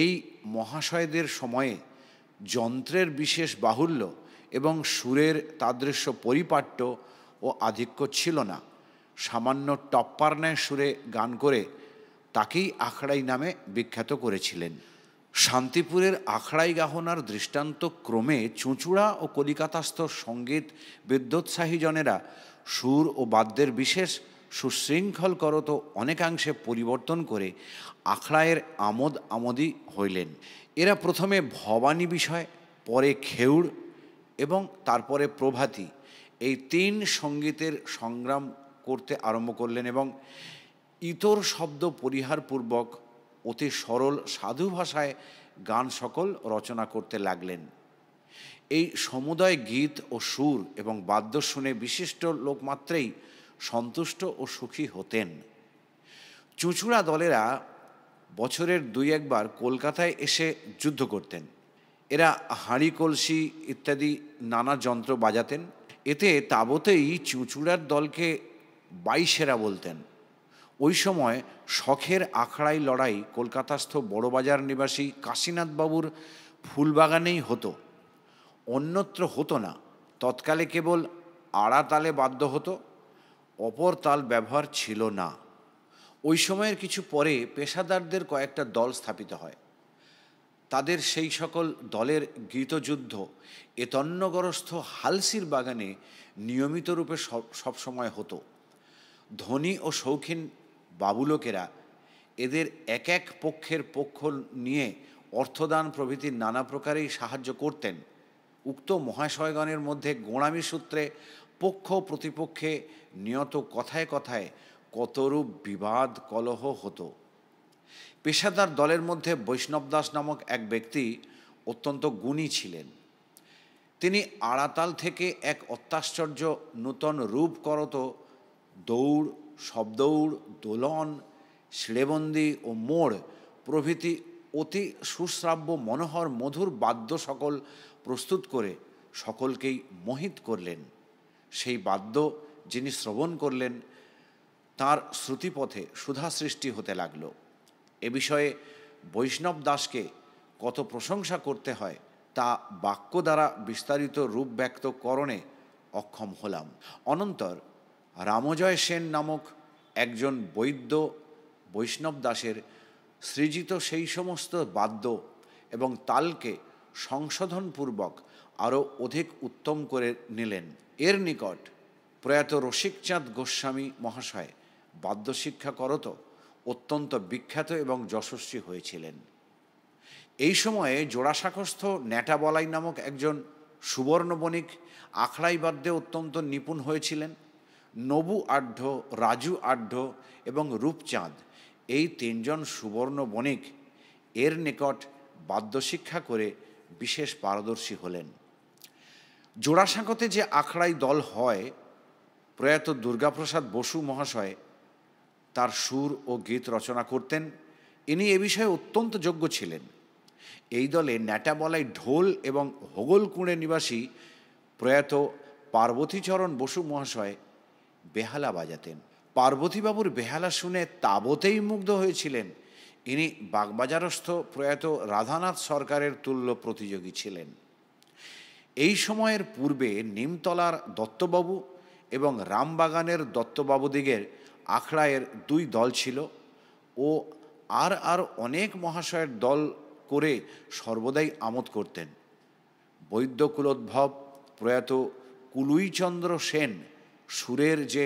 এই মহাশয়দের সময়ে যন্ত্রের বিশেষ বাহুল্য এবং সুরের তাদৃশ্য পরিপাট্য ও আধিক্য ছিল না সামান্য টপ্পার ন্যায় সুরে গান করে তাকেই আখড়াই নামে বিখ্যাত করেছিলেন শান্তিপুরের আখড়াই গাহনার দৃষ্টান্ত ক্রমে চুঁচুড়া ও কলিকাতাস্থ সঙ্গীত বিদ্যোৎসাহীজনেরা সুর ও বাদ্যের বিশেষ সুশৃঙ্খল করত অনেকাংশে পরিবর্তন করে আখড়ায়ের আমোদ আমোদি হইলেন এরা প্রথমে ভবানী বিষয় পরে খেউড় এবং তারপরে প্রভাতী এই তিন সঙ্গীতের সংগ্রাম করতে আরম্ভ করলেন এবং ইতর শব্দ পরিহারপূর্বক অতি সরল সাধু ভাষায় গান সকল রচনা করতে লাগলেন এই সমুদয় গীত ও সুর এবং বাদ্য শুনে বিশিষ্ট লোকমাত্রেই সন্তুষ্ট ও সুখী হতেন চুঁচুড়া দলেরা বছরের দুই একবার কলকাতায় এসে যুদ্ধ করতেন এরা হাঁড়ি কলসি ইত্যাদি নানা যন্ত্র বাজাতেন এতে তাবতেই চুঁচুড়ার দলকে বাইশেরা বলতেন ওই সময় শখের আখড়াই লড়াই কলকাতাস্থ বড়বাজার নিবাসী কাশীনাথবাবুর ফুলবাগানেই হতো অন্যত্র হতো না তৎকালে কেবল আড়া তালে বাধ্য হতো অপর তাল ব্যবহার ছিল না ওই সময়ের কিছু পরে পেশাদারদের কয়েকটা দল স্থাপিত হয় তাদের সেই সকল দলের গীতযুদ্ধ এতন্নগরস্থ হালসির বাগানে নিয়মিত নিয়মিতরূপে সব সবসময় হতো ধনী ও শৌখিন বাবুলোকেরা এদের এক এক পক্ষের পক্ষ নিয়ে অর্থদান প্রভৃতির নানা প্রকারেই সাহায্য করতেন উক্ত মহাশয়গণের মধ্যে গোঁড়ামি সূত্রে পক্ষ প্রতিপক্ষে নিয়ত কথায় কথায় কতরূপ বিবাদ কলহ হতো পেশাদার দলের মধ্যে বৈষ্ণব দাস নামক এক ব্যক্তি অত্যন্ত গুণী ছিলেন তিনি আড়াতাল থেকে এক অত্যাশ্চর্য নূতন রূপ করত দৌড় শব্দৌড় দোলন শ্রেবন্দি ও মোড় প্রভৃতি অতি সুশ্রাব্য মনোহর মধুর বাদ্য সকল প্রস্তুত করে সকলকেই মোহিত করলেন সেই বাদ্য যিনি শ্রবণ করলেন তার শ্রুতিপথে সুধা সৃষ্টি হতে লাগল এ বিষয়ে বৈষ্ণব দাসকে কত প্রশংসা করতে হয় তা বাক্য দ্বারা বিস্তারিত রূপ ব্যক্ত করণে অক্ষম হলাম অনন্তর রামজয় সেন নামক একজন বৈদ্য বৈষ্ণব দাসের সৃজিত সেই সমস্ত বাদ্য এবং তালকে সংশোধনপূর্বক আরও অধিক উত্তম করে নিলেন এর নিকট প্রয়াত রসিকচাঁদ গোস্বামী মহাশয় বাদ্যশিক্ষা করত অত্যন্ত বিখ্যাত এবং যশস্বী হয়েছিলেন এই সময়ে জোড়াশাখস্থ ন্যাটাবলাই নামক একজন সুবর্ণবণিক আখড়াই বাদ্যে অত্যন্ত নিপুণ হয়েছিলেন নবু আঢ্য রাজু আঢ্য এবং রূপচাঁদ এই তিনজন সুবর্ণ বণিক এর নিকট বাদ্যশিক্ষা করে বিশেষ পারদর্শী হলেন জোড়াসাঁকোতে যে আখড়াই দল হয় প্রয়াত দুর্গাপ্রসাদ বসু মহাশয় তার সুর ও গীত রচনা করতেন ইনি এ বিষয়ে অত্যন্ত যোগ্য ছিলেন এই দলে ন্যাটাবলায় ঢোল এবং হোগলকুঁড়ে নিবাসী প্রয়াত পার্বতীচরণ বসু মহাশয় বেহালা বাজাতেন পার্বতীবাবুর বেহালা শুনে তাবতেই মুগ্ধ হয়েছিলেন ইনি বাগবাজারস্থ প্রয়াত রাধানাথ সরকারের তুল্য প্রতিযোগী ছিলেন এই সময়ের পূর্বে নিমতলার দত্তবাবু এবং রামবাগানের দত্তবাবুদিগের আখড়ায়ের দুই দল ছিল ও আর আর অনেক মহাশয়ের দল করে সর্বদাই আমোদ করতেন বৈদ্যকুলোদ্ভব প্রয়াত কুলুইচন্দ্র সেন সুরের যে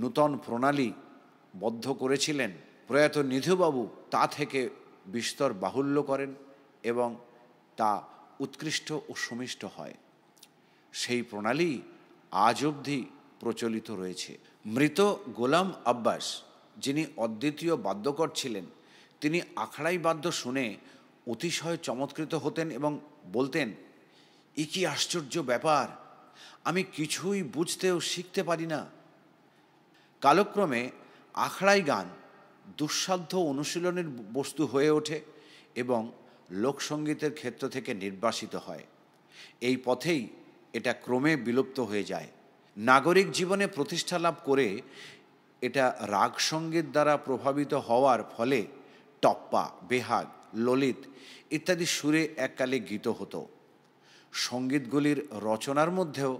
নূতন প্রণালী বদ্ধ করেছিলেন প্রয়াত নিধুবাবু তা থেকে বিস্তর বাহুল্য করেন এবং তা উৎকৃষ্ট ও সুমিষ্ট হয় সেই প্রণালী আজ অবধি প্রচলিত রয়েছে মৃত গোলাম আব্বাস যিনি অদ্বিতীয় বাদ্যকর ছিলেন তিনি আখড়াই বাদ্য শুনে অতিশয় চমৎকৃত হতেন এবং বলতেন ই কি আশ্চর্য ব্যাপার আমি কিছুই বুঝতেও শিখতে পারি না কালক্রমে আখড়াই গান দুঃসাধ্য অনুশীলনের বস্তু হয়ে ওঠে এবং লোকসঙ্গীতের ক্ষেত্র থেকে নির্বাসিত হয় এই পথেই এটা ক্রমে বিলুপ্ত হয়ে যায় নাগরিক জীবনে প্রতিষ্ঠা লাভ করে এটা রাগ সঙ্গীত দ্বারা প্রভাবিত হওয়ার ফলে টপ্পা বেহাগ ললিত ইত্যাদি সুরে এককালে গীত হতো সঙ্গীতগুলির রচনার মধ্যেও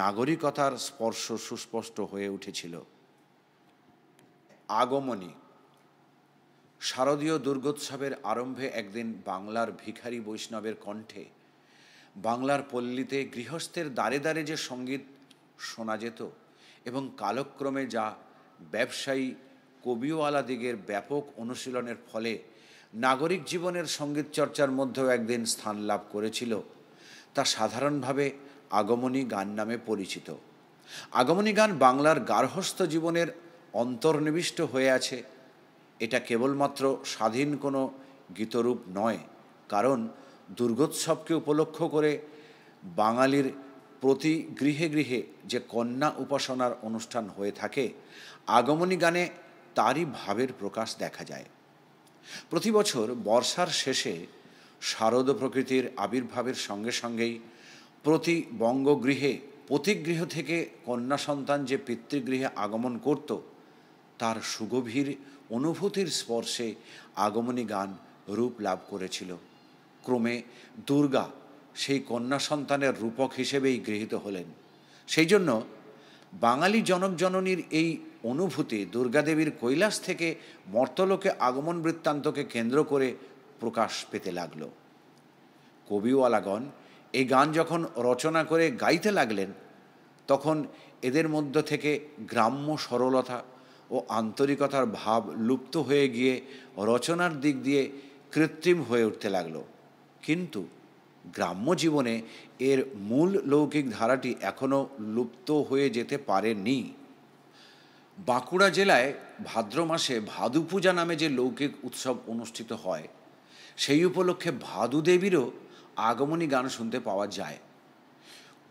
নাগরিকতার স্পর্শ সুস্পষ্ট হয়ে উঠেছিল আগমনী শারদীয় দুর্গোৎসবের আরম্ভে একদিন বাংলার ভিখারি বৈষ্ণবের কণ্ঠে বাংলার পল্লীতে গৃহস্থের দ্বারে দ্বারে যে সঙ্গীত শোনা যেত এবং কালক্রমে যা ব্যবসায়ী কবিওয়ালাদিগের ব্যাপক অনুশীলনের ফলে নাগরিক জীবনের সঙ্গীত চর্চার মধ্যেও একদিন স্থান লাভ করেছিল তা সাধারণভাবে আগমনী গান নামে পরিচিত আগমনী গান বাংলার গার্হস্থ জীবনের অন্তর্নিবিষ্ট হয়ে আছে এটা কেবলমাত্র স্বাধীন কোনো গীতরূপ নয় কারণ দুর্গোৎসবকে উপলক্ষ করে বাঙালির প্রতি গৃহে গৃহে যে কন্যা উপাসনার অনুষ্ঠান হয়ে থাকে আগমনী গানে তারই ভাবের প্রকাশ দেখা যায় প্রতি বছর বর্ষার শেষে শারদ প্রকৃতির আবির্ভাবের সঙ্গে সঙ্গেই প্রতি বঙ্গগৃহে পতিগৃহ থেকে কন্যা সন্তান যে পিতৃগৃহে আগমন করত তার সুগভীর অনুভূতির স্পর্শে আগমনী গান রূপ লাভ করেছিল ক্রমে দুর্গা সেই কন্যা সন্তানের রূপক হিসেবেই গৃহীত হলেন সেই জন্য বাঙালি জনকজননীর এই অনুভূতি দুর্গাদেবীর কৈলাস থেকে মর্তলোকে আগমন বৃত্তান্তকে কেন্দ্র করে প্রকাশ পেতে লাগল কবিওয়ালাগণ এই গান যখন রচনা করে গাইতে লাগলেন তখন এদের মধ্য থেকে গ্রাম্য সরলতা ও আন্তরিকতার ভাব লুপ্ত হয়ে গিয়ে রচনার দিক দিয়ে কৃত্রিম হয়ে উঠতে লাগল কিন্তু গ্রাম্য জীবনে এর মূল লৌকিক ধারাটি এখনও লুপ্ত হয়ে যেতে পারেনি বাঁকুড়া জেলায় ভাদ্র মাসে পূজা নামে যে লৌকিক উৎসব অনুষ্ঠিত হয় সেই উপলক্ষে ভাদু দেবীরও আগমনী গান শুনতে পাওয়া যায়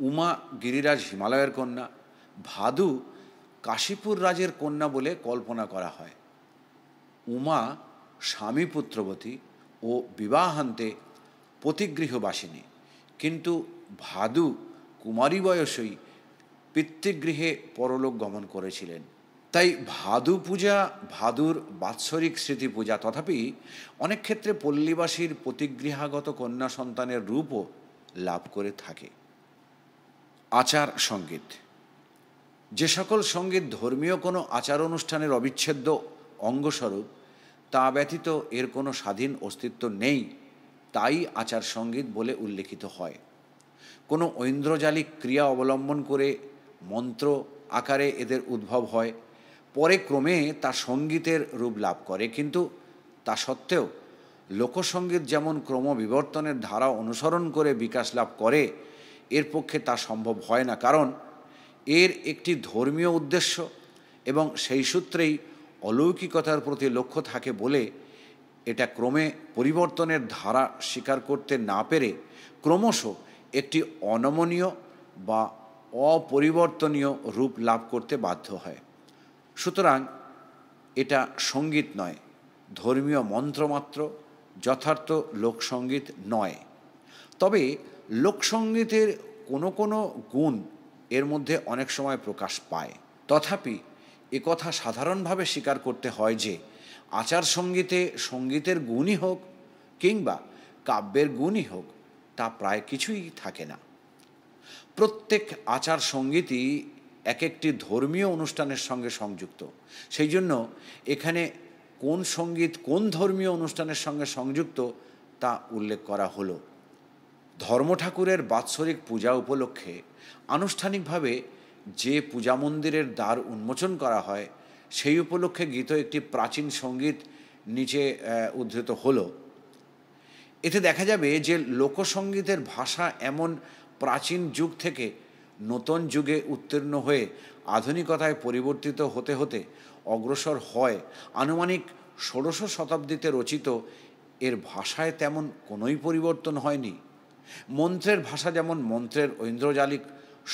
উমা গিরিরাজ হিমালয়ের কন্যা ভাদু কাশীপুর রাজের কন্যা বলে কল্পনা করা হয় উমা স্বামী পুত্রবতী ও বিবাহান্তে পতিগৃহবাসিনী কিন্তু ভাদু কুমারী বয়সেই পিতৃগৃহে পরলোক গমন করেছিলেন তাই ভাদু পূজা ভাদুর বাৎসরিক স্মৃতি পূজা তথাপি অনেক ক্ষেত্রে পল্লীবাসীর প্রতিগৃহাগত কন্যা সন্তানের রূপও লাভ করে থাকে আচার সঙ্গীত যে সকল সঙ্গীত ধর্মীয় কোনো আচার অনুষ্ঠানের অবিচ্ছেদ্য অঙ্গস্বরূপ তা ব্যতীত এর কোনো স্বাধীন অস্তিত্ব নেই তাই আচার সঙ্গীত বলে উল্লেখিত হয় কোনো ঐন্দ্রজালিক ক্রিয়া অবলম্বন করে মন্ত্র আকারে এদের উদ্ভব হয় পরে ক্রমে তা সঙ্গীতের রূপ লাভ করে কিন্তু তা সত্ত্বেও লোকসঙ্গীত যেমন ক্রমবিবর্তনের ধারা অনুসরণ করে বিকাশ লাভ করে এর পক্ষে তা সম্ভব হয় না কারণ এর একটি ধর্মীয় উদ্দেশ্য এবং সেই সূত্রেই অলৌকিকতার প্রতি লক্ষ্য থাকে বলে এটা ক্রমে পরিবর্তনের ধারা স্বীকার করতে না পেরে ক্রমশ একটি অনমনীয় বা অপরিবর্তনীয় রূপ লাভ করতে বাধ্য হয় সুতরাং এটা সঙ্গীত নয় ধর্মীয় মন্ত্রমাত্র যথার্থ লোকসঙ্গীত নয় তবে লোকসঙ্গীতের কোনো কোনো গুণ এর মধ্যে অনেক সময় প্রকাশ পায় তথাপি একথা সাধারণভাবে স্বীকার করতে হয় যে আচার সঙ্গীতে সঙ্গীতের গুণই হোক কিংবা কাব্যের গুণই হোক তা প্রায় কিছুই থাকে না প্রত্যেক আচার সঙ্গীতই এক একটি ধর্মীয় অনুষ্ঠানের সঙ্গে সংযুক্ত সেই জন্য এখানে কোন সঙ্গীত কোন ধর্মীয় অনুষ্ঠানের সঙ্গে সংযুক্ত তা উল্লেখ করা হলো ধর্ম ঠাকুরের বাৎসরিক পূজা উপলক্ষে আনুষ্ঠানিকভাবে যে পূজা মন্দিরের দ্বার উন্মোচন করা হয় সেই উপলক্ষে গীত একটি প্রাচীন সঙ্গীত নিচে উদ্ধৃত হলো এতে দেখা যাবে যে লোকসঙ্গীতের ভাষা এমন প্রাচীন যুগ থেকে নতুন যুগে উত্তীর্ণ হয়ে আধুনিকতায় পরিবর্তিত হতে হতে অগ্রসর হয় আনুমানিক ষোড়শ শতাব্দীতে রচিত এর ভাষায় তেমন কোনোই পরিবর্তন হয়নি মন্ত্রের ভাষা যেমন মন্ত্রের ঐন্দ্রজালিক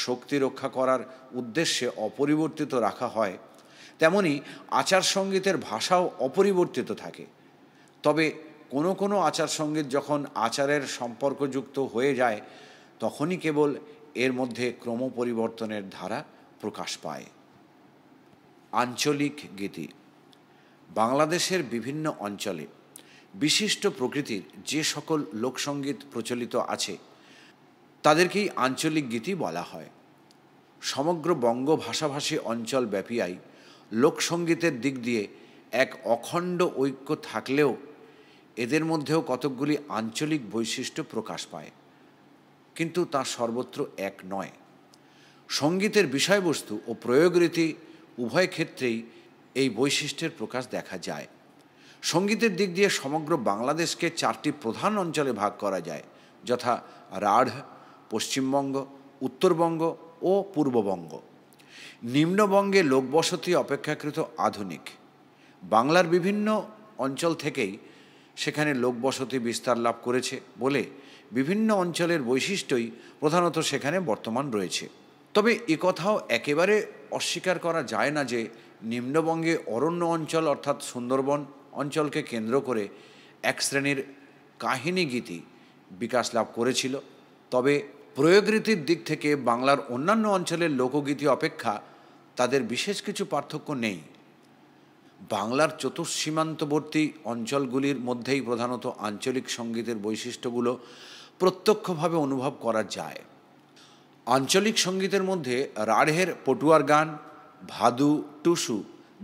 শক্তি রক্ষা করার উদ্দেশ্যে অপরিবর্তিত রাখা হয় তেমনি আচার সঙ্গীতের ভাষাও অপরিবর্তিত থাকে তবে কোনো কোনো আচার সঙ্গীত যখন আচারের সম্পর্কযুক্ত হয়ে যায় তখনই কেবল এর মধ্যে ক্রমপরিবর্তনের ধারা প্রকাশ পায় আঞ্চলিক গীতি বাংলাদেশের বিভিন্ন অঞ্চলে বিশিষ্ট প্রকৃতির যে সকল লোকসঙ্গীত প্রচলিত আছে তাদেরকেই আঞ্চলিক গীতি বলা হয় সমগ্র বঙ্গ ভাষাভাষী অঞ্চল ব্যাপিয়াই লোকসঙ্গীতের দিক দিয়ে এক অখণ্ড ঐক্য থাকলেও এদের মধ্যেও কতকগুলি আঞ্চলিক বৈশিষ্ট্য প্রকাশ পায় কিন্তু তা সর্বত্র এক নয় সঙ্গীতের বিষয়বস্তু ও প্রয়োগরীতি উভয় ক্ষেত্রেই এই বৈশিষ্ট্যের প্রকাশ দেখা যায় সঙ্গীতের দিক দিয়ে সমগ্র বাংলাদেশকে চারটি প্রধান অঞ্চলে ভাগ করা যায় যথা রাঢ় পশ্চিমবঙ্গ উত্তরবঙ্গ ও পূর্ববঙ্গ নিম্নবঙ্গে লোকবসতি অপেক্ষাকৃত আধুনিক বাংলার বিভিন্ন অঞ্চল থেকেই সেখানে লোকবসতি বিস্তার লাভ করেছে বলে বিভিন্ন অঞ্চলের বৈশিষ্ট্যই প্রধানত সেখানে বর্তমান রয়েছে তবে একথাও একেবারে অস্বীকার করা যায় না যে নিম্নবঙ্গে অরণ্য অঞ্চল অর্থাৎ সুন্দরবন অঞ্চলকে কেন্দ্র করে এক শ্রেণীর গীতি বিকাশ লাভ করেছিল তবে প্রয়োগরীতির দিক থেকে বাংলার অন্যান্য অঞ্চলের লোকগীতি অপেক্ষা তাদের বিশেষ কিছু পার্থক্য নেই বাংলার চতুর্সীমান্তবর্তী অঞ্চলগুলির মধ্যেই প্রধানত আঞ্চলিক সঙ্গীতের বৈশিষ্ট্যগুলো প্রত্যক্ষভাবে অনুভব করা যায় আঞ্চলিক সঙ্গীতের মধ্যে রাঢ়ের পটুয়ার গান ভাদু টুসু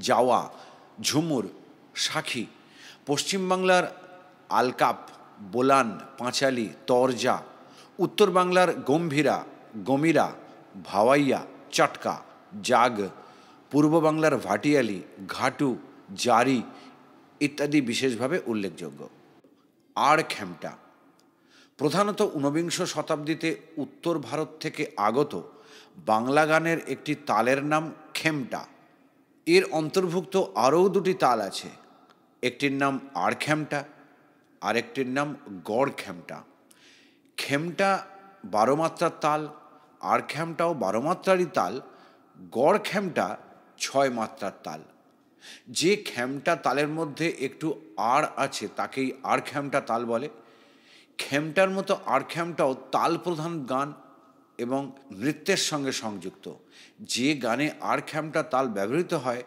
যাওয়া ঝুমুর সাখী পশ্চিমবাংলার আলকাপ বোলান পাঁচালি তরজা উত্তর বাংলার গম্ভীরা গমিরা ভাওয়াইয়া চটকা জাগ পূর্ব বাংলার ভাটিয়ালি ঘাটু জারি ইত্যাদি বিশেষভাবে উল্লেখযোগ্য আর খেমটা প্রধানত ঊনবিংশ শতাব্দীতে উত্তর ভারত থেকে আগত বাংলা গানের একটি তালের নাম খেমটা এর অন্তর্ভুক্ত আরও দুটি তাল আছে একটির নাম খেমটা আরেকটির নাম গড় খেমটা খেমটা বারো মাত্রার তাল আড়খেমটাও বারো মাত্রারই তাল গড় খেমটা ছয় মাত্রার তাল যে খ্যামটা তালের মধ্যে একটু আর আছে তাকেই আর খেমটা তাল বলে খেমটার মতো আর খেমটাও তাল প্রধান গান এবং নৃত্যের সঙ্গে সংযুক্ত যে গানে আর খ্যামটা তাল ব্যবহৃত হয়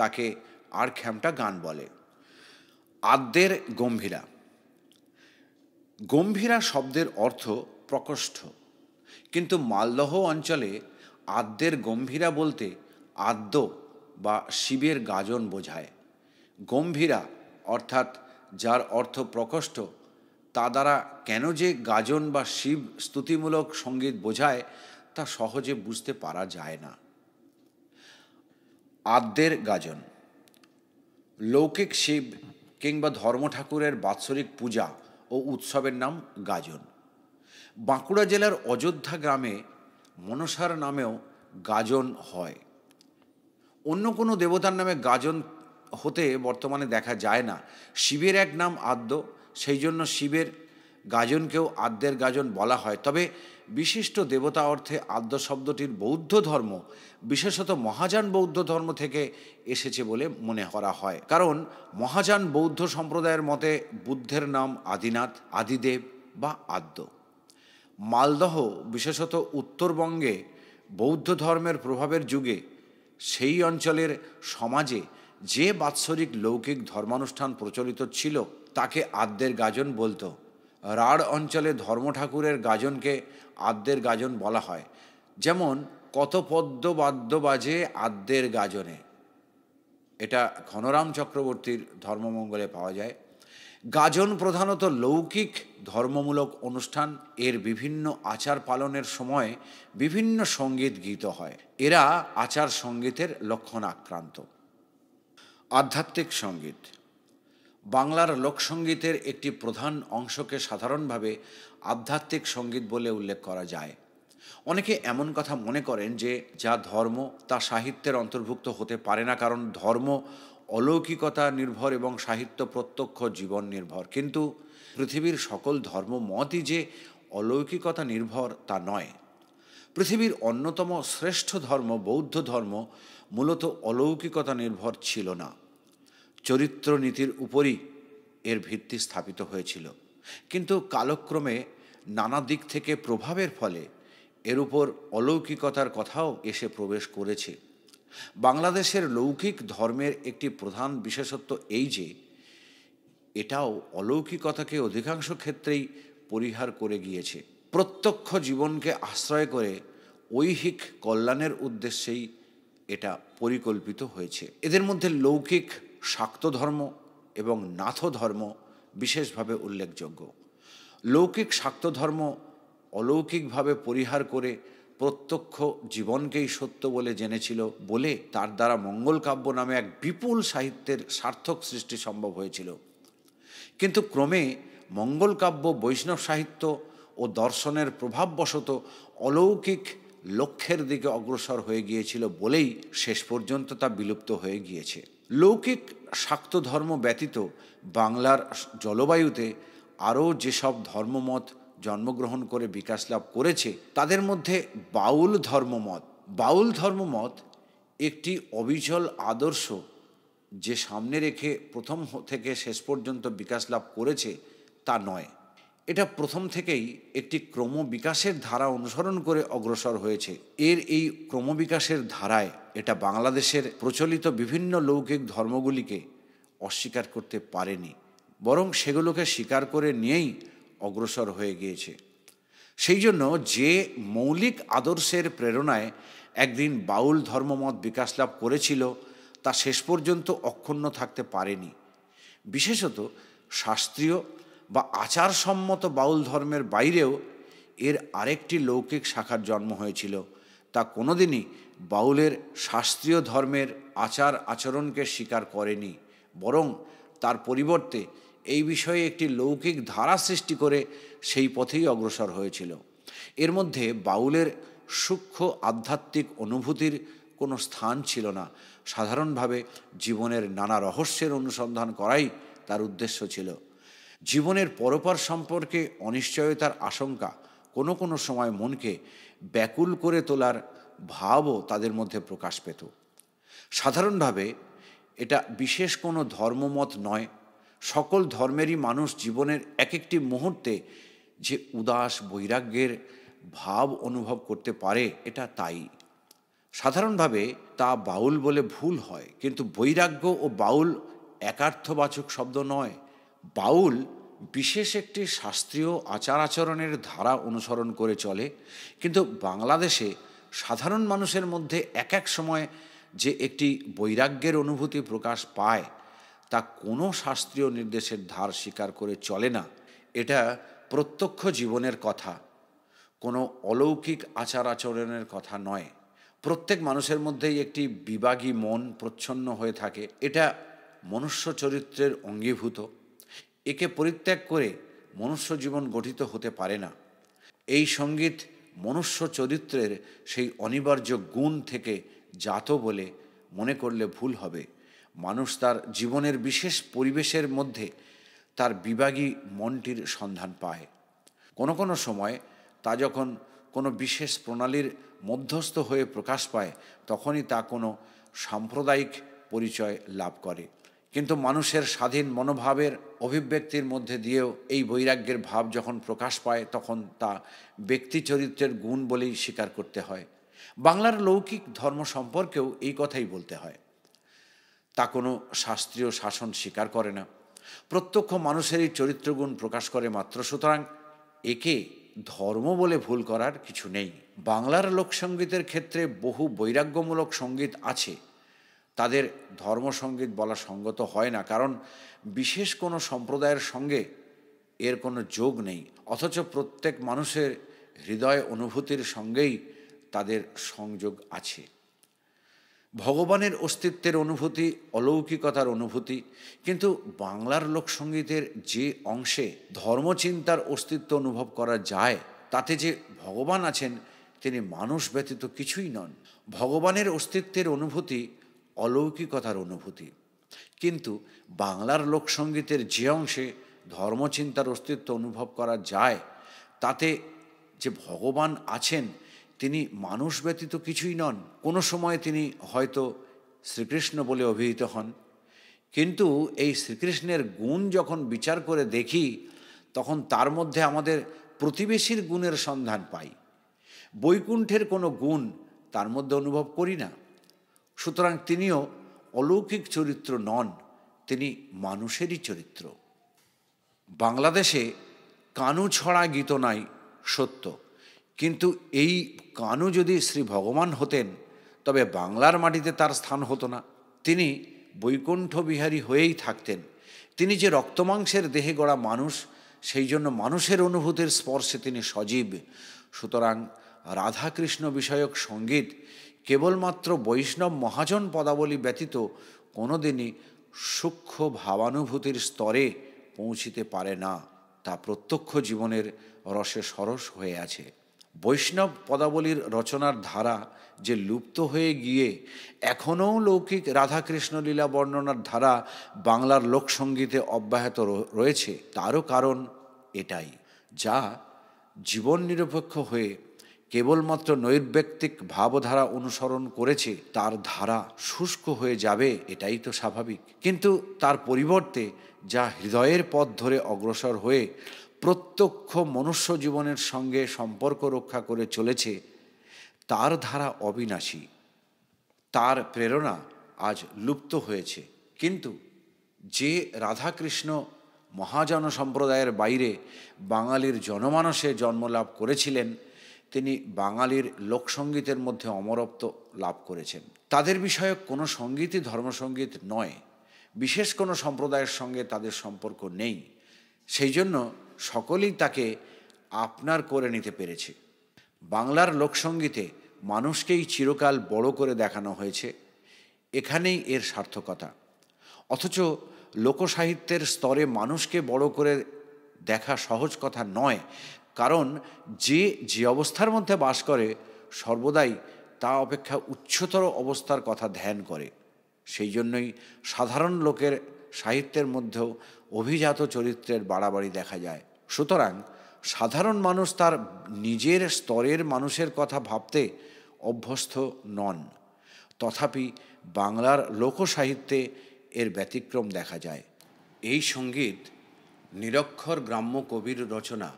তাকে আর খ্যামটা গান বলে আদ্যের গম্ভীরা গম্ভীরা শব্দের অর্থ প্রকষ্ঠ কিন্তু মালদহ অঞ্চলে আদ্যের গম্ভীরা বলতে আদ্য বা শিবের গাজন বোঝায় গম্ভীরা অর্থাৎ যার অর্থ প্রকষ্ট তা দ্বারা কেন যে গাজন বা শিব স্তুতিমূলক সঙ্গীত বোঝায় তা সহজে বুঝতে পারা যায় না আদ্যের গাজন লৌকিক শিব কিংবা ধর্ম ঠাকুরের বাৎসরিক পূজা ও উৎসবের নাম গাজন বাঁকুড়া জেলার অযোধ্যা গ্রামে মনসার নামেও গাজন হয় অন্য কোনো দেবতার নামে গাজন হতে বর্তমানে দেখা যায় না শিবের এক নাম আদ্য সেই জন্য শিবের গাজনকেও আদ্যের গাজন বলা হয় তবে বিশিষ্ট দেবতা অর্থে আদ্য শব্দটির বৌদ্ধ ধর্ম বিশেষত মহাযান বৌদ্ধ ধর্ম থেকে এসেছে বলে মনে করা হয় কারণ মহাযান বৌদ্ধ সম্প্রদায়ের মতে বুদ্ধের নাম আদিনাথ আদিদেব বা আদ্য মালদহ বিশেষত উত্তরবঙ্গে বৌদ্ধ ধর্মের প্রভাবের যুগে সেই অঞ্চলের সমাজে যে বাৎসরিক লৌকিক ধর্মানুষ্ঠান প্রচলিত ছিল তাকে আদ্যের গাজন বলতো রাঢ় অঞ্চলে ধর্ম ঠাকুরের গাজনকে আদ্যের গাজন বলা হয় যেমন কত পদ্ম বাদ্য বাজে আদ্যের গাজনে এটা ঘনরাম চক্রবর্তীর ধর্মমঙ্গলে পাওয়া যায় গাজন প্রধানত লৌকিক ধর্মমূলক অনুষ্ঠান এর বিভিন্ন আচার পালনের সময় বিভিন্ন সঙ্গীত গীত হয় এরা আচার সঙ্গীতের লক্ষণ আক্রান্ত আধ্যাত্মিক সঙ্গীত বাংলার লোকসঙ্গীতের একটি প্রধান অংশকে সাধারণভাবে আধ্যাত্মিক সঙ্গীত বলে উল্লেখ করা যায় অনেকে এমন কথা মনে করেন যে যা ধর্ম তা সাহিত্যের অন্তর্ভুক্ত হতে পারে না কারণ ধর্ম অলৌকিকতা নির্ভর এবং সাহিত্য প্রত্যক্ষ জীবন নির্ভর কিন্তু পৃথিবীর সকল ধর্ম মতই যে অলৌকিকতা নির্ভর তা নয় পৃথিবীর অন্যতম শ্রেষ্ঠ ধর্ম বৌদ্ধ ধর্ম মূলত অলৌকিকতা নির্ভর ছিল না চরিত্র নীতির উপরই এর ভিত্তি স্থাপিত হয়েছিল কিন্তু কালক্রমে নানা দিক থেকে প্রভাবের ফলে এর উপর অলৌকিকতার কথাও এসে প্রবেশ করেছে বাংলাদেশের লৌকিক ধর্মের একটি প্রধান বিশেষত্ব এই যে এটাও অলৌকিকতাকে অধিকাংশ ক্ষেত্রেই পরিহার করে গিয়েছে প্রত্যক্ষ জীবনকে আশ্রয় করে ঐহিক কল্যাণের উদ্দেশ্যেই এটা পরিকল্পিত হয়েছে এদের মধ্যে লৌকিক শাক্ত ধর্ম এবং নাথ ধর্ম বিশেষভাবে উল্লেখযোগ্য লৌকিক শাক্ত ধর্ম অলৌকিকভাবে পরিহার করে প্রত্যক্ষ জীবনকেই সত্য বলে জেনেছিল বলে তার দ্বারা মঙ্গল কাব্য নামে এক বিপুল সাহিত্যের সার্থক সৃষ্টি সম্ভব হয়েছিল কিন্তু ক্রমে মঙ্গল কাব্য বৈষ্ণব সাহিত্য ও দর্শনের প্রভাববশত অলৌকিক লক্ষ্যের দিকে অগ্রসর হয়ে গিয়েছিল বলেই শেষ পর্যন্ত তা বিলুপ্ত হয়ে গিয়েছে লৌকিক শাক্ত ধর্ম ব্যতীত বাংলার জলবায়ুতে আরও যেসব ধর্মমত জন্মগ্রহণ করে বিকাশ লাভ করেছে তাদের মধ্যে বাউল ধর্মমত বাউল ধর্মমত একটি অবিচল আদর্শ যে সামনে রেখে প্রথম থেকে শেষ পর্যন্ত বিকাশ লাভ করেছে তা নয় এটা প্রথম থেকেই একটি ক্রমবিকাশের ধারা অনুসরণ করে অগ্রসর হয়েছে এর এই ক্রমবিকাশের ধারায় এটা বাংলাদেশের প্রচলিত বিভিন্ন লৌকিক ধর্মগুলিকে অস্বীকার করতে পারেনি বরং সেগুলোকে স্বীকার করে নিয়েই অগ্রসর হয়ে গিয়েছে সেই জন্য যে মৌলিক আদর্শের প্রেরণায় একদিন বাউল ধর্মমত বিকাশ লাভ করেছিল তা শেষ পর্যন্ত অক্ষুণ্ণ থাকতে পারেনি বিশেষত শাস্ত্রীয় বা আচারসম্মত বাউল ধর্মের বাইরেও এর আরেকটি লৌকিক শাখার জন্ম হয়েছিল তা কোনোদিনই বাউলের শাস্ত্রীয় ধর্মের আচার আচরণকে স্বীকার করেনি বরং তার পরিবর্তে এই বিষয়ে একটি লৌকিক ধারা সৃষ্টি করে সেই পথেই অগ্রসর হয়েছিল এর মধ্যে বাউলের সূক্ষ্ম আধ্যাত্মিক অনুভূতির কোনো স্থান ছিল না সাধারণভাবে জীবনের নানা রহস্যের অনুসন্ধান করাই তার উদ্দেশ্য ছিল জীবনের পরপার সম্পর্কে অনিশ্চয়তার আশঙ্কা কোনো কোনো সময় মনকে ব্যাকুল করে তোলার ভাবও তাদের মধ্যে প্রকাশ পেত সাধারণভাবে এটা বিশেষ কোনো ধর্মমত নয় সকল ধর্মেরই মানুষ জীবনের এক একটি মুহূর্তে যে উদাস বৈরাগ্যের ভাব অনুভব করতে পারে এটা তাই সাধারণভাবে তা বাউল বলে ভুল হয় কিন্তু বৈরাগ্য ও বাউল একার্থবাচক শব্দ নয় বাউল বিশেষ একটি শাস্ত্রীয় আচার আচরণের ধারা অনুসরণ করে চলে কিন্তু বাংলাদেশে সাধারণ মানুষের মধ্যে এক এক সময় যে একটি বৈরাগ্যের অনুভূতি প্রকাশ পায় তা কোনো শাস্ত্রীয় নির্দেশের ধার স্বীকার করে চলে না এটা প্রত্যক্ষ জীবনের কথা কোনো অলৌকিক আচার আচরণের কথা নয় প্রত্যেক মানুষের মধ্যেই একটি বিবাগী মন প্রচ্ছন্ন হয়ে থাকে এটা মনুষ্য চরিত্রের অঙ্গীভূত একে পরিত্যাগ করে মনুষ্য জীবন গঠিত হতে পারে না এই সঙ্গীত মনুষ্য চরিত্রের সেই অনিবার্য গুণ থেকে জাত বলে মনে করলে ভুল হবে মানুষ তার জীবনের বিশেষ পরিবেশের মধ্যে তার বিভাগী মনটির সন্ধান পায় কোনো কোনো সময় তা যখন কোনো বিশেষ প্রণালীর মধ্যস্থ হয়ে প্রকাশ পায় তখনই তা কোনো সাম্প্রদায়িক পরিচয় লাভ করে কিন্তু মানুষের স্বাধীন মনোভাবের অভিব্যক্তির মধ্যে দিয়েও এই বৈরাগ্যের ভাব যখন প্রকাশ পায় তখন তা ব্যক্তি চরিত্রের গুণ বলেই স্বীকার করতে হয় বাংলার লৌকিক ধর্ম সম্পর্কেও এই কথাই বলতে হয় তা কোনো শাস্ত্রীয় শাসন স্বীকার করে না প্রত্যক্ষ মানুষেরই চরিত্রগুণ প্রকাশ করে মাত্র সুতরাং একে ধর্ম বলে ভুল করার কিছু নেই বাংলার লোকসঙ্গীতের ক্ষেত্রে বহু বৈরাগ্যমূলক সঙ্গীত আছে তাদের ধর্মসঙ্গীত বলা সঙ্গত হয় না কারণ বিশেষ কোনো সম্প্রদায়ের সঙ্গে এর কোনো যোগ নেই অথচ প্রত্যেক মানুষের হৃদয় অনুভূতির সঙ্গেই তাদের সংযোগ আছে ভগবানের অস্তিত্বের অনুভূতি অলৌকিকতার অনুভূতি কিন্তু বাংলার লোকসঙ্গীতের যে অংশে ধর্মচিন্তার অস্তিত্ব অনুভব করা যায় তাতে যে ভগবান আছেন তিনি মানুষ ব্যতীত কিছুই নন ভগবানের অস্তিত্বের অনুভূতি অলৌকিকতার অনুভূতি কিন্তু বাংলার লোকসঙ্গীতের যে অংশে ধর্মচিন্তার অস্তিত্ব অনুভব করা যায় তাতে যে ভগবান আছেন তিনি মানুষ ব্যতীত কিছুই নন কোনো সময় তিনি হয়তো শ্রীকৃষ্ণ বলে অভিহিত হন কিন্তু এই শ্রীকৃষ্ণের গুণ যখন বিচার করে দেখি তখন তার মধ্যে আমাদের প্রতিবেশীর গুণের সন্ধান পাই বৈকুণ্ঠের কোনো গুণ তার মধ্যে অনুভব করি না সুতরাং তিনিও অলৌকিক চরিত্র নন তিনি মানুষেরই চরিত্র বাংলাদেশে কানু ছড়া গীত নাই সত্য কিন্তু এই কানু যদি শ্রী ভগবান হতেন তবে বাংলার মাটিতে তার স্থান হতো না তিনি বৈকুণ্ঠ বিহারী হয়েই থাকতেন তিনি যে রক্তমাংসের দেহে গড়া মানুষ সেই জন্য মানুষের অনুভূতির স্পর্শে তিনি সজীব সুতরাং রাধাকৃষ্ণ বিষয়ক সঙ্গীত কেবলমাত্র বৈষ্ণব মহাজন পদাবলী ব্যতীত কোনোদিনই সূক্ষ্ম ভাবানুভূতির স্তরে পৌঁছিতে পারে না তা প্রত্যক্ষ জীবনের রসে সরস হয়ে আছে বৈষ্ণব পদাবলীর রচনার ধারা যে লুপ্ত হয়ে গিয়ে এখনও লৌকিক রাধাকৃষ্ণ লীলা বর্ণনার ধারা বাংলার লোকসঙ্গীতে অব্যাহত রয়েছে তারও কারণ এটাই যা জীবন নিরপেক্ষ হয়ে কেবলমাত্র নৈর্ব্যক্তিক ভাবধারা অনুসরণ করেছে তার ধারা শুষ্ক হয়ে যাবে এটাই তো স্বাভাবিক কিন্তু তার পরিবর্তে যা হৃদয়ের পথ ধরে অগ্রসর হয়ে প্রত্যক্ষ মনুষ্য জীবনের সঙ্গে সম্পর্ক রক্ষা করে চলেছে তার ধারা অবিনাশী তার প্রেরণা আজ লুপ্ত হয়েছে কিন্তু যে রাধাকৃষ্ণ মহাজন সম্প্রদায়ের বাইরে বাঙালির জনমানসে জন্মলাভ করেছিলেন তিনি বাঙালির লোকসঙ্গীতের মধ্যে অমরত্ব লাভ করেছেন তাদের বিষয়ে কোনো সঙ্গীতই ধর্মসঙ্গীত নয় বিশেষ কোনো সম্প্রদায়ের সঙ্গে তাদের সম্পর্ক নেই সেই জন্য সকলেই তাকে আপনার করে নিতে পেরেছে বাংলার লোকসঙ্গীতে মানুষকেই চিরকাল বড় করে দেখানো হয়েছে এখানেই এর সার্থকতা অথচ লোকসাহিত্যের স্তরে মানুষকে বড় করে দেখা সহজ কথা নয় কারণ যে যে অবস্থার মধ্যে বাস করে সর্বদাই তা অপেক্ষা উচ্চতর অবস্থার কথা ধ্যান করে সেই জন্যই সাধারণ লোকের সাহিত্যের মধ্যেও অভিজাত চরিত্রের বাড়াবাড়ি দেখা যায় সুতরাং সাধারণ মানুষ তার নিজের স্তরের মানুষের কথা ভাবতে অভ্যস্ত নন তথাপি বাংলার লোকসাহিত্যে এর ব্যতিক্রম দেখা যায় এই সঙ্গীত নিরক্ষর গ্রাম্য কবির রচনা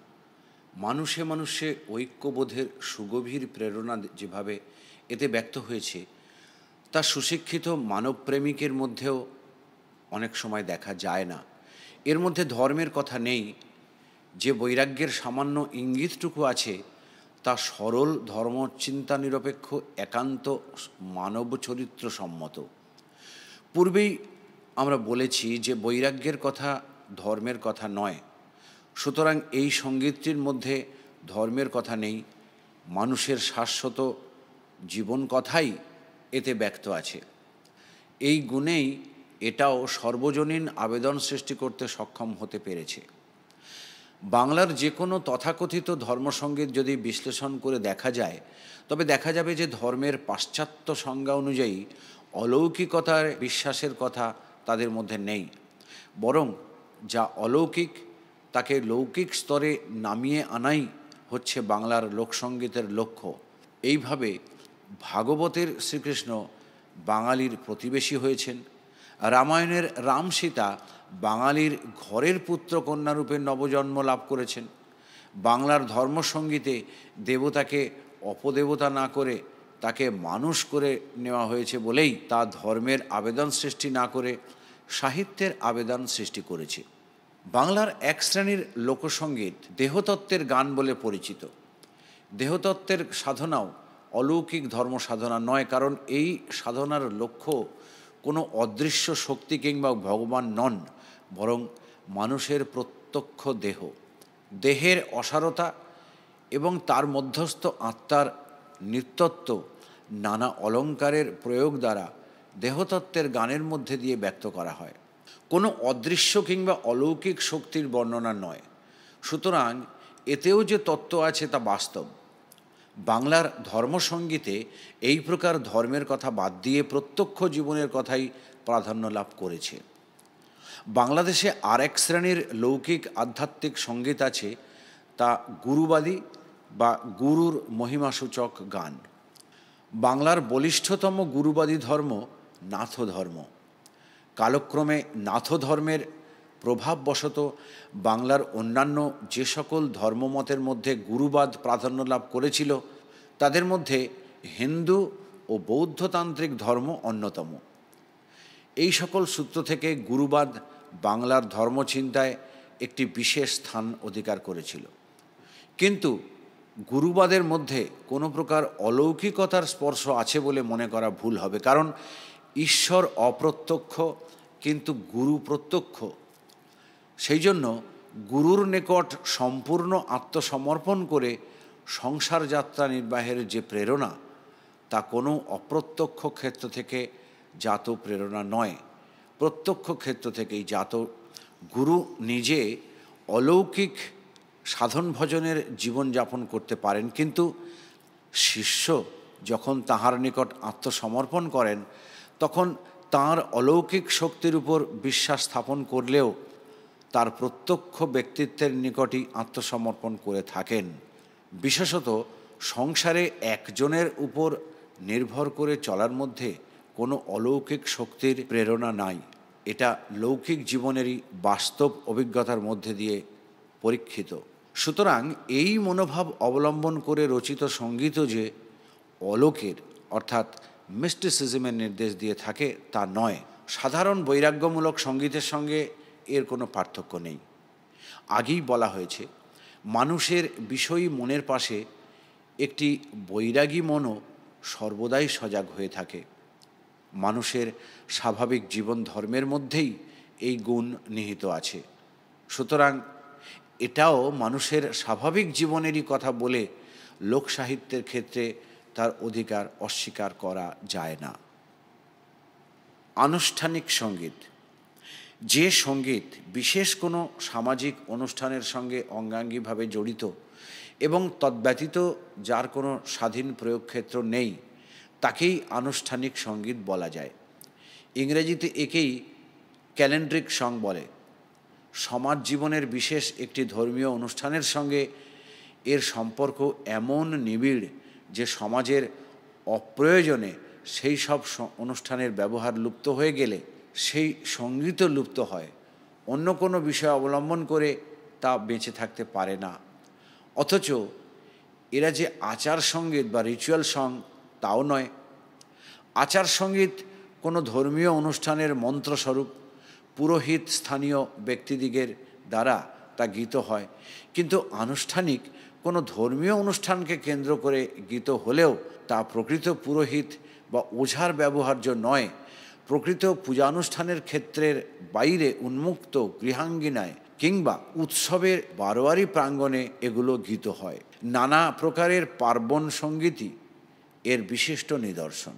মানুষে মানুষে ঐক্যবোধের সুগভীর প্রেরণা যেভাবে এতে ব্যক্ত হয়েছে তা সুশিক্ষিত মানবপ্রেমিকের মধ্যেও অনেক সময় দেখা যায় না এর মধ্যে ধর্মের কথা নেই যে বৈরাগ্যের সামান্য ইঙ্গিতটুকু আছে তা সরল ধর্ম চিন্তা নিরপেক্ষ একান্ত মানব চরিত্র সম্মত পূর্বেই আমরা বলেছি যে বৈরাগ্যের কথা ধর্মের কথা নয় সুতরাং এই সঙ্গীতটির মধ্যে ধর্মের কথা নেই মানুষের শাশ্বত জীবন কথাই এতে ব্যক্ত আছে এই গুণেই এটাও সর্বজনীন আবেদন সৃষ্টি করতে সক্ষম হতে পেরেছে বাংলার যে কোনো তথাকথিত ধর্মসঙ্গীত যদি বিশ্লেষণ করে দেখা যায় তবে দেখা যাবে যে ধর্মের পাশ্চাত্য সংজ্ঞা অনুযায়ী অলৌকিকতার বিশ্বাসের কথা তাদের মধ্যে নেই বরং যা অলৌকিক তাকে লৌকিক স্তরে নামিয়ে আনাই হচ্ছে বাংলার লোকসঙ্গীতের লক্ষ্য এইভাবে ভাগবতের শ্রীকৃষ্ণ বাঙালির প্রতিবেশী হয়েছেন রামায়ণের রাম সীতা বাঙালির ঘরের পুত্র কন্যারূপে নবজন্ম লাভ করেছেন বাংলার ধর্মসঙ্গীতে দেবতাকে অপদেবতা না করে তাকে মানুষ করে নেওয়া হয়েছে বলেই তা ধর্মের আবেদন সৃষ্টি না করে সাহিত্যের আবেদন সৃষ্টি করেছে বাংলার এক শ্রেণীর লোকসঙ্গীত দেহতত্ত্বের গান বলে পরিচিত দেহতত্ত্বের সাধনাও অলৌকিক ধর্ম সাধনা নয় কারণ এই সাধনার লক্ষ্য কোনো অদৃশ্য শক্তি কিংবা ভগবান নন বরং মানুষের প্রত্যক্ষ দেহ দেহের অসারতা এবং তার মধ্যস্থ আত্মার নৃত্যত্ব নানা অলঙ্কারের প্রয়োগ দ্বারা দেহতত্ত্বের গানের মধ্যে দিয়ে ব্যক্ত করা হয় কোনো অদৃশ্য কিংবা অলৌকিক শক্তির বর্ণনা নয় সুতরাং এতেও যে তত্ত্ব আছে তা বাস্তব বাংলার ধর্মসঙ্গীতে এই প্রকার ধর্মের কথা বাদ দিয়ে প্রত্যক্ষ জীবনের কথাই প্রাধান্য লাভ করেছে বাংলাদেশে আর এক শ্রেণীর লৌকিক আধ্যাত্মিক সঙ্গীত আছে তা গুরুবাদী বা গুরুর মহিমাসূচক গান বাংলার বলিষ্ঠতম গুরুবাদী ধর্ম নাথ ধর্ম কালক্রমে নাথধর্মের প্রভাববশত বাংলার অন্যান্য যে সকল ধর্মমতের মধ্যে গুরুবাদ প্রাধান্য লাভ করেছিল তাদের মধ্যে হিন্দু ও বৌদ্ধতান্ত্রিক ধর্ম অন্যতম এই সকল সূত্র থেকে গুরুবাদ বাংলার ধর্মচিন্তায় একটি বিশেষ স্থান অধিকার করেছিল কিন্তু গুরুবাদের মধ্যে কোনো প্রকার অলৌকিকতার স্পর্শ আছে বলে মনে করা ভুল হবে কারণ ঈশ্বর অপ্রত্যক্ষ কিন্তু গুরু প্রত্যক্ষ সেই জন্য গুরুর নিকট সম্পূর্ণ আত্মসমর্পণ করে সংসার যাত্রা নির্বাহের যে প্রেরণা তা কোনো অপ্রত্যক্ষ ক্ষেত্র থেকে জাত প্রেরণা নয় প্রত্যক্ষ ক্ষেত্র থেকেই জাত গুরু নিজে অলৌকিক সাধন ভজনের জীবনযাপন করতে পারেন কিন্তু শিষ্য যখন তাহার নিকট আত্মসমর্পণ করেন তখন তার অলৌকিক শক্তির উপর বিশ্বাস স্থাপন করলেও তার প্রত্যক্ষ ব্যক্তিত্বের নিকটই আত্মসমর্পণ করে থাকেন বিশেষত সংসারে একজনের উপর নির্ভর করে চলার মধ্যে কোনো অলৌকিক শক্তির প্রেরণা নাই এটা লৌকিক জীবনেরই বাস্তব অভিজ্ঞতার মধ্যে দিয়ে পরীক্ষিত সুতরাং এই মনোভাব অবলম্বন করে রচিত সঙ্গীত যে অলোকের অর্থাৎ মিস্টিসিজমের নির্দেশ দিয়ে থাকে তা নয় সাধারণ বৈরাগ্যমূলক সঙ্গীতের সঙ্গে এর কোনো পার্থক্য নেই আগেই বলা হয়েছে মানুষের বিষয়ী মনের পাশে একটি বৈরাগী মনও সর্বদাই সজাগ হয়ে থাকে মানুষের স্বাভাবিক জীবন ধর্মের মধ্যেই এই গুণ নিহিত আছে সুতরাং এটাও মানুষের স্বাভাবিক জীবনেরই কথা বলে লোকসাহিত্যের ক্ষেত্রে তার অধিকার অস্বীকার করা যায় না আনুষ্ঠানিক সঙ্গীত যে সঙ্গীত বিশেষ কোনো সামাজিক অনুষ্ঠানের সঙ্গে অঙ্গাঙ্গীভাবে জড়িত এবং তদ্ব্যতীত যার কোনো স্বাধীন প্রয়োগক্ষেত্র নেই তাকেই আনুষ্ঠানিক সঙ্গীত বলা যায় ইংরেজিতে একেই ক্যালেন্ড্রিক সং বলে সমাজ জীবনের বিশেষ একটি ধর্মীয় অনুষ্ঠানের সঙ্গে এর সম্পর্ক এমন নিবিড় যে সমাজের অপ্রয়োজনে সেই সব অনুষ্ঠানের ব্যবহার লুপ্ত হয়ে গেলে সেই সঙ্গীতও লুপ্ত হয় অন্য কোনো বিষয় অবলম্বন করে তা বেঁচে থাকতে পারে না অথচ এরা যে আচার সঙ্গীত বা রিচুয়াল সং তাও নয় আচার সঙ্গীত কোনো ধর্মীয় অনুষ্ঠানের মন্ত্রস্বরূপ পুরোহিত স্থানীয় ব্যক্তিদিগের দ্বারা তা গীত হয় কিন্তু আনুষ্ঠানিক কোনো ধর্মীয় অনুষ্ঠানকে কেন্দ্র করে গীত হলেও তা প্রকৃত পুরোহিত বা ওঝার ব্যবহার্য নয় প্রকৃত পূজানুষ্ঠানের ক্ষেত্রের বাইরে উন্মুক্ত গৃহাঙ্গিনায় কিংবা উৎসবের বারোয়ারি প্রাঙ্গণে এগুলো গীত হয় নানা প্রকারের পার্বণ সঙ্গীতই এর বিশিষ্ট নিদর্শন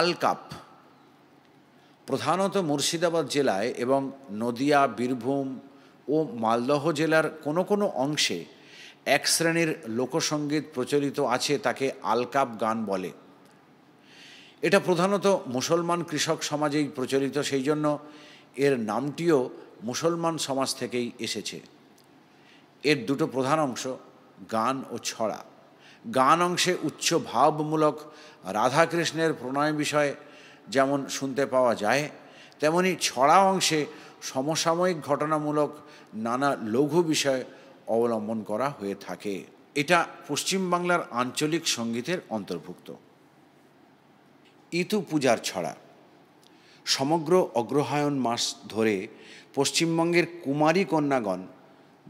আলকাপ প্রধানত মুর্শিদাবাদ জেলায় এবং নদিয়া বীরভূম ও মালদহ জেলার কোনো কোনো অংশে এক শ্রেণীর লোকসঙ্গীত প্রচলিত আছে তাকে আলকাপ গান বলে এটা প্রধানত মুসলমান কৃষক সমাজেই প্রচলিত সেই জন্য এর নামটিও মুসলমান সমাজ থেকেই এসেছে এর দুটো প্রধান অংশ গান ও ছড়া গান অংশে উচ্চ ভাবমূলক রাধাকৃষ্ণের প্রণয় বিষয়ে যেমন শুনতে পাওয়া যায় তেমনি ছড়া অংশে সমসাময়িক ঘটনামূলক নানা লঘু বিষয় অবলম্বন করা হয়ে থাকে এটা পশ্চিমবাংলার আঞ্চলিক সঙ্গীতের অন্তর্ভুক্ত ইতু পূজার ছড়া সমগ্র অগ্রহায়ণ মাস ধরে পশ্চিমবঙ্গের কুমারী কন্যাগণ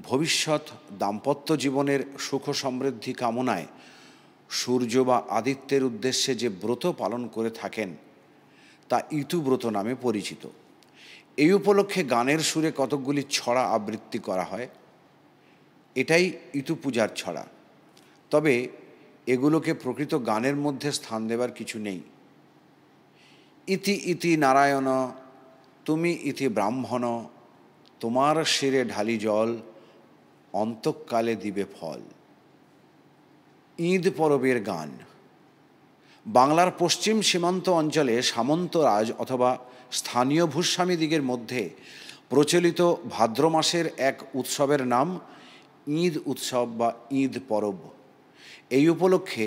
ভবিষ্যৎ দাম্পত্য জীবনের সুখ সমৃদ্ধি কামনায় সূর্য বা আদিত্যের উদ্দেশ্যে যে ব্রত পালন করে থাকেন তা ইতুব্রত নামে পরিচিত এই উপলক্ষে গানের সুরে কতকগুলি ছড়া আবৃত্তি করা হয় এটাই ইতু পূজার ছড়া তবে এগুলোকে প্রকৃত গানের মধ্যে স্থান দেবার কিছু নেই ইতি ইতি নারায়ণ তুমি ইতি ব্রাহ্মণ তোমার শিরে ঢালি জল অন্তকালে দিবে ফল ঈদ পরবের গান বাংলার পশ্চিম সীমান্ত অঞ্চলে সামন্তরাজ অথবা স্থানীয় ভূস্বামীদিগের মধ্যে প্রচলিত ভাদ্র মাসের এক উৎসবের নাম ঈদ উৎসব বা ঈদ পরব এই উপলক্ষে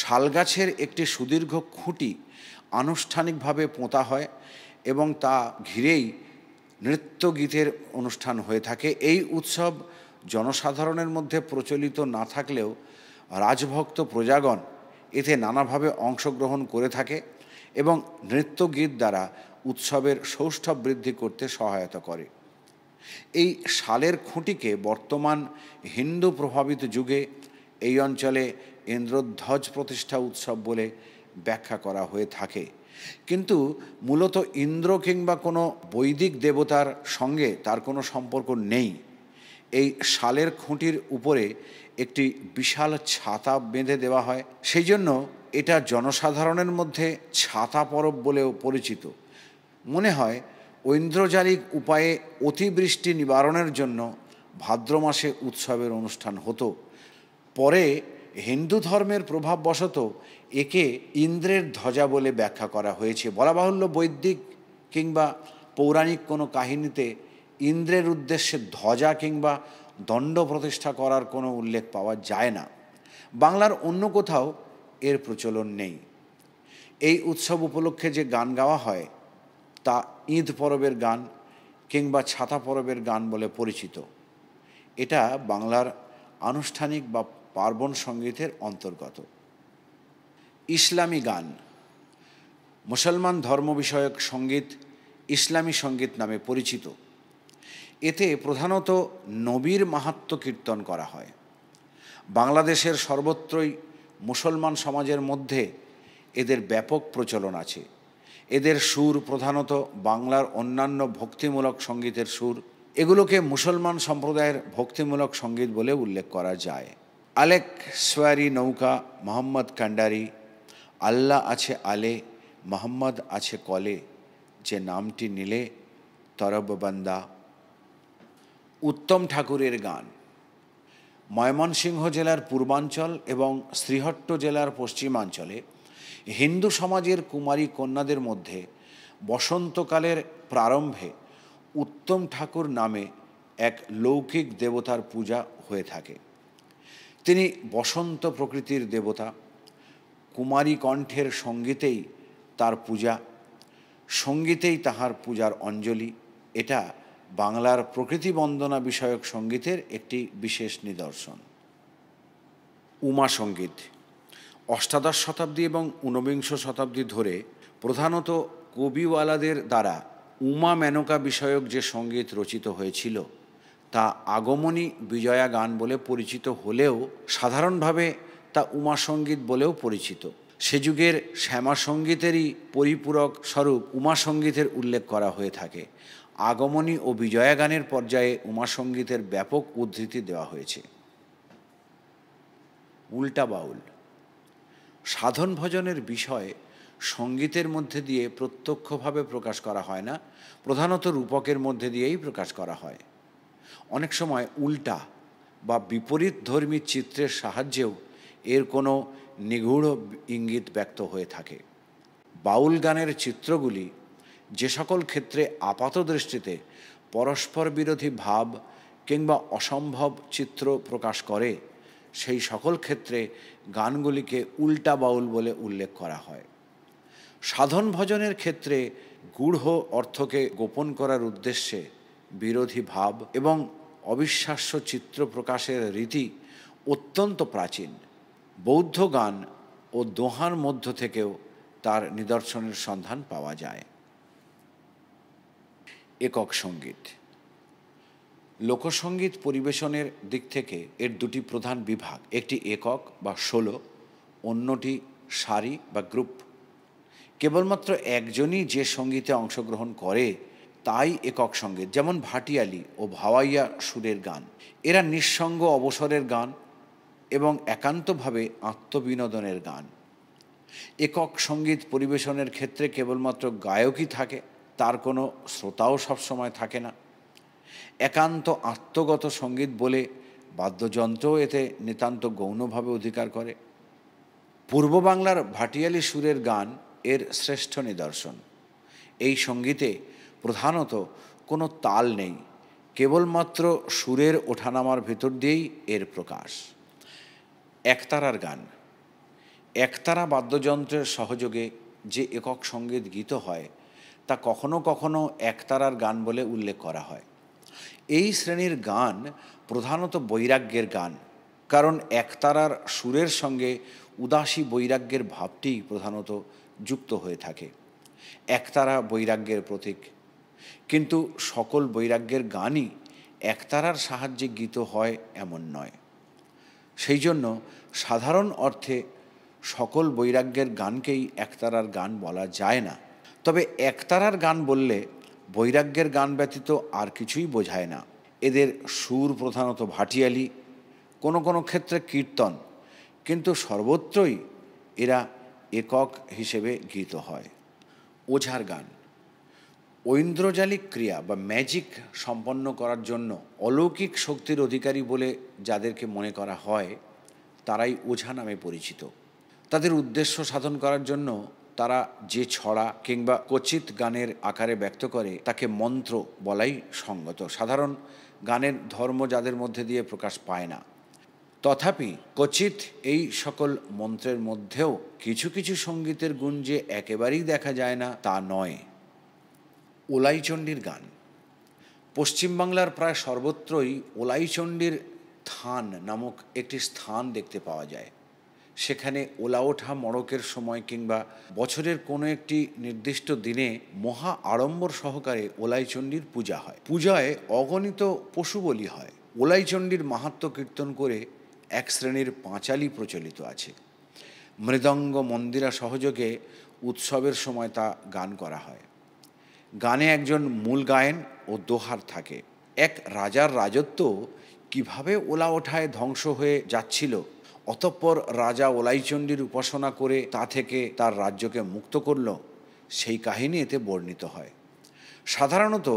শালগাছের একটি সুদীর্ঘ খুঁটি আনুষ্ঠানিকভাবে পোঁতা হয় এবং তা ঘিরেই নৃত্যগীতের অনুষ্ঠান হয়ে থাকে এই উৎসব জনসাধারণের মধ্যে প্রচলিত না থাকলেও রাজভক্ত প্রজাগণ এতে নানাভাবে অংশগ্রহণ করে থাকে এবং নৃত্যগীত দ্বারা উৎসবের সৌষ্ঠব বৃদ্ধি করতে সহায়তা করে এই শালের খুঁটিকে বর্তমান হিন্দু প্রভাবিত যুগে এই অঞ্চলে ইন্দ্রধ্বজ প্রতিষ্ঠা উৎসব বলে ব্যাখ্যা করা হয়ে থাকে কিন্তু মূলত ইন্দ্র কিংবা কোনো বৈদিক দেবতার সঙ্গে তার কোনো সম্পর্ক নেই এই শালের খুঁটির উপরে একটি বিশাল ছাতা বেঁধে দেওয়া হয় সেই জন্য এটা জনসাধারণের মধ্যে ছাতা পরব বলেও পরিচিত মনে হয় ঐন্দ্রজালিক উপায়ে অতিবৃষ্টি নিবারণের জন্য ভাদ্র মাসে উৎসবের অনুষ্ঠান হতো পরে হিন্দু ধর্মের প্রভাববশত একে ইন্দ্রের ধ্বজা বলে ব্যাখ্যা করা হয়েছে বলা বাহুল্য বৈদিক কিংবা পৌরাণিক কোনো কাহিনীতে ইন্দ্রের উদ্দেশ্যে ধ্বজা কিংবা দণ্ড প্রতিষ্ঠা করার কোনো উল্লেখ পাওয়া যায় না বাংলার অন্য কোথাও এর প্রচলন নেই এই উৎসব উপলক্ষে যে গান গাওয়া হয় তা ঈদ পরবের গান কিংবা ছাতা পরবের গান বলে পরিচিত এটা বাংলার আনুষ্ঠানিক বা পার্বণ সঙ্গীতের অন্তর্গত ইসলামী গান মুসলমান ধর্ম বিষয়ক সঙ্গীত ইসলামী সঙ্গীত নামে পরিচিত এতে প্রধানত নবীর মাহাত্ম কীর্তন করা হয় বাংলাদেশের সর্বত্রই মুসলমান সমাজের মধ্যে এদের ব্যাপক প্রচলন আছে এদের সুর প্রধানত বাংলার অন্যান্য ভক্তিমূলক সঙ্গীতের সুর এগুলোকে মুসলমান সম্প্রদায়ের ভক্তিমূলক সঙ্গীত বলে উল্লেখ করা যায় আলেক সোয়ারি নৌকা মোহাম্মদ কান্ডারি আল্লাহ আছে আলে মোহাম্মদ আছে কলে যে নামটি নিলে তরববান্দা উত্তম ঠাকুরের গান ময়মনসিংহ জেলার পূর্বাঞ্চল এবং শ্রীহট্ট জেলার পশ্চিমাঞ্চলে হিন্দু সমাজের কুমারী কন্যাদের মধ্যে বসন্তকালের প্রারম্ভে উত্তম ঠাকুর নামে এক লৌকিক দেবতার পূজা হয়ে থাকে তিনি বসন্ত প্রকৃতির দেবতা কুমারী কণ্ঠের সঙ্গীতেই তার পূজা সঙ্গীতেই তাহার পূজার অঞ্জলি এটা বাংলার প্রকৃতি বন্দনা বিষয়ক সঙ্গীতের একটি বিশেষ নিদর্শন উমা সঙ্গীত অষ্টাদশ শতাব্দী এবং ঊনবিংশ শতাব্দী ধরে প্রধানত কবিওয়ালাদের দ্বারা উমা মেনকা বিষয়ক যে সঙ্গীত রচিত হয়েছিল তা আগমনী বিজয়া গান বলে পরিচিত হলেও সাধারণভাবে তা উমা সঙ্গীত বলেও পরিচিত সে যুগের শ্যামা সঙ্গীতেরই পরিপূরক স্বরূপ উমা সঙ্গীতের উল্লেখ করা হয়ে থাকে আগমনী ও বিজয়া গানের পর্যায়ে উমা সঙ্গীতের ব্যাপক উদ্ধৃতি দেওয়া হয়েছে উল্টা বাউল সাধন ভজনের বিষয় সঙ্গীতের মধ্যে দিয়ে প্রত্যক্ষভাবে প্রকাশ করা হয় না প্রধানত রূপকের মধ্যে দিয়েই প্রকাশ করা হয় অনেক সময় উল্টা বা বিপরীত ধর্মী চিত্রের সাহায্যেও এর কোনো নিগূঢ় ইঙ্গিত ব্যক্ত হয়ে থাকে বাউল গানের চিত্রগুলি যে সকল ক্ষেত্রে আপাত দৃষ্টিতে পরস্পর বিরোধী ভাব কিংবা অসম্ভব চিত্র প্রকাশ করে সেই সকল ক্ষেত্রে গানগুলিকে উল্টা বাউল বলে উল্লেখ করা হয় সাধন ভজনের ক্ষেত্রে গূঢ় অর্থকে গোপন করার উদ্দেশ্যে বিরোধী ভাব এবং অবিশ্বাস্য চিত্র প্রকাশের রীতি অত্যন্ত প্রাচীন বৌদ্ধ গান ও দোহার মধ্য থেকেও তার নিদর্শনের সন্ধান পাওয়া যায় একক সঙ্গীত লোকসঙ্গীত পরিবেশনের দিক থেকে এর দুটি প্রধান বিভাগ একটি একক বা ষোলো অন্যটি সারি বা গ্রুপ কেবলমাত্র একজনই যে সঙ্গীতে অংশগ্রহণ করে তাই একক সঙ্গীত যেমন ভাটিয়ালি ও ভাওয়াইয়া সুরের গান এরা নিঃসঙ্গ অবসরের গান এবং একান্তভাবে আত্মবিনোদনের গান একক সঙ্গীত পরিবেশনের ক্ষেত্রে কেবলমাত্র গায়কই থাকে তার কোনো শ্রোতাও সবসময় থাকে না একান্ত আত্মগত সঙ্গীত বলে বাদ্যযন্ত্রও এতে নিতান্ত গৌণভাবে অধিকার করে পূর্ব বাংলার ভাটিয়ালি সুরের গান এর শ্রেষ্ঠ নিদর্শন এই সঙ্গীতে প্রধানত কোনো তাল নেই কেবলমাত্র সুরের ওঠানামার ভেতর দিয়েই এর প্রকাশ একতারার গান একতারা বাদ্যযন্ত্রের সহযোগে যে একক সঙ্গীত গীত হয় তা কখনো কখনো একতারার গান বলে উল্লেখ করা হয় এই শ্রেণীর গান প্রধানত বৈরাগ্যের গান কারণ একতারার সুরের সঙ্গে উদাসী বৈরাগ্যের ভাবটি প্রধানত যুক্ত হয়ে থাকে একতারা বৈরাগ্যের প্রতীক কিন্তু সকল বৈরাগ্যের গানই একতারার সাহায্যে গীত হয় এমন নয় সেই জন্য সাধারণ অর্থে সকল বৈরাগ্যের গানকেই একতারার গান বলা যায় না তবে একতারার গান বললে বৈরাগ্যের গান ব্যতীত আর কিছুই বোঝায় না এদের সুর প্রধানত ভাটিয়ালি কোনো কোনো ক্ষেত্রে কীর্তন কিন্তু সর্বত্রই এরা একক হিসেবে গীত হয় ওঝার গান ঐন্দ্রজালিক ক্রিয়া বা ম্যাজিক সম্পন্ন করার জন্য অলৌকিক শক্তির অধিকারী বলে যাদেরকে মনে করা হয় তারাই ওঝা নামে পরিচিত তাদের উদ্দেশ্য সাধন করার জন্য তারা যে ছড়া কিংবা কচিত গানের আকারে ব্যক্ত করে তাকে মন্ত্র বলাই সঙ্গত সাধারণ গানের ধর্ম যাদের মধ্যে দিয়ে প্রকাশ পায় না তথাপি কচিত এই সকল মন্ত্রের মধ্যেও কিছু কিছু সঙ্গীতের গুণ যে একেবারেই দেখা যায় না তা নয় ওলাইচণ্ডীর গান পশ্চিমবাংলার প্রায় সর্বত্রই ওলাইচণ্ডীর থান নামক একটি স্থান দেখতে পাওয়া যায় সেখানে ওলা ওঠা মড়কের সময় কিংবা বছরের কোনো একটি নির্দিষ্ট দিনে মহা আড়ম্বর সহকারে ওলাইচণ্ডীর পূজা হয় পূজায় অগণিত পশু বলি হয় ওলাইচণ্ডীর মাহাত্ম কীর্তন করে এক শ্রেণীর পাঁচালি প্রচলিত আছে মৃদঙ্গ মন্দিরা সহযোগে উৎসবের সময় তা গান করা হয় গানে একজন মূল গায়েন ও দোহার থাকে এক রাজার রাজত্ব কিভাবে ওলা ওঠায় ধ্বংস হয়ে যাচ্ছিল অতঃপর রাজা ওলাইচণ্ডীর উপাসনা করে তা থেকে তার রাজ্যকে মুক্ত করল সেই কাহিনী এতে বর্ণিত হয় সাধারণত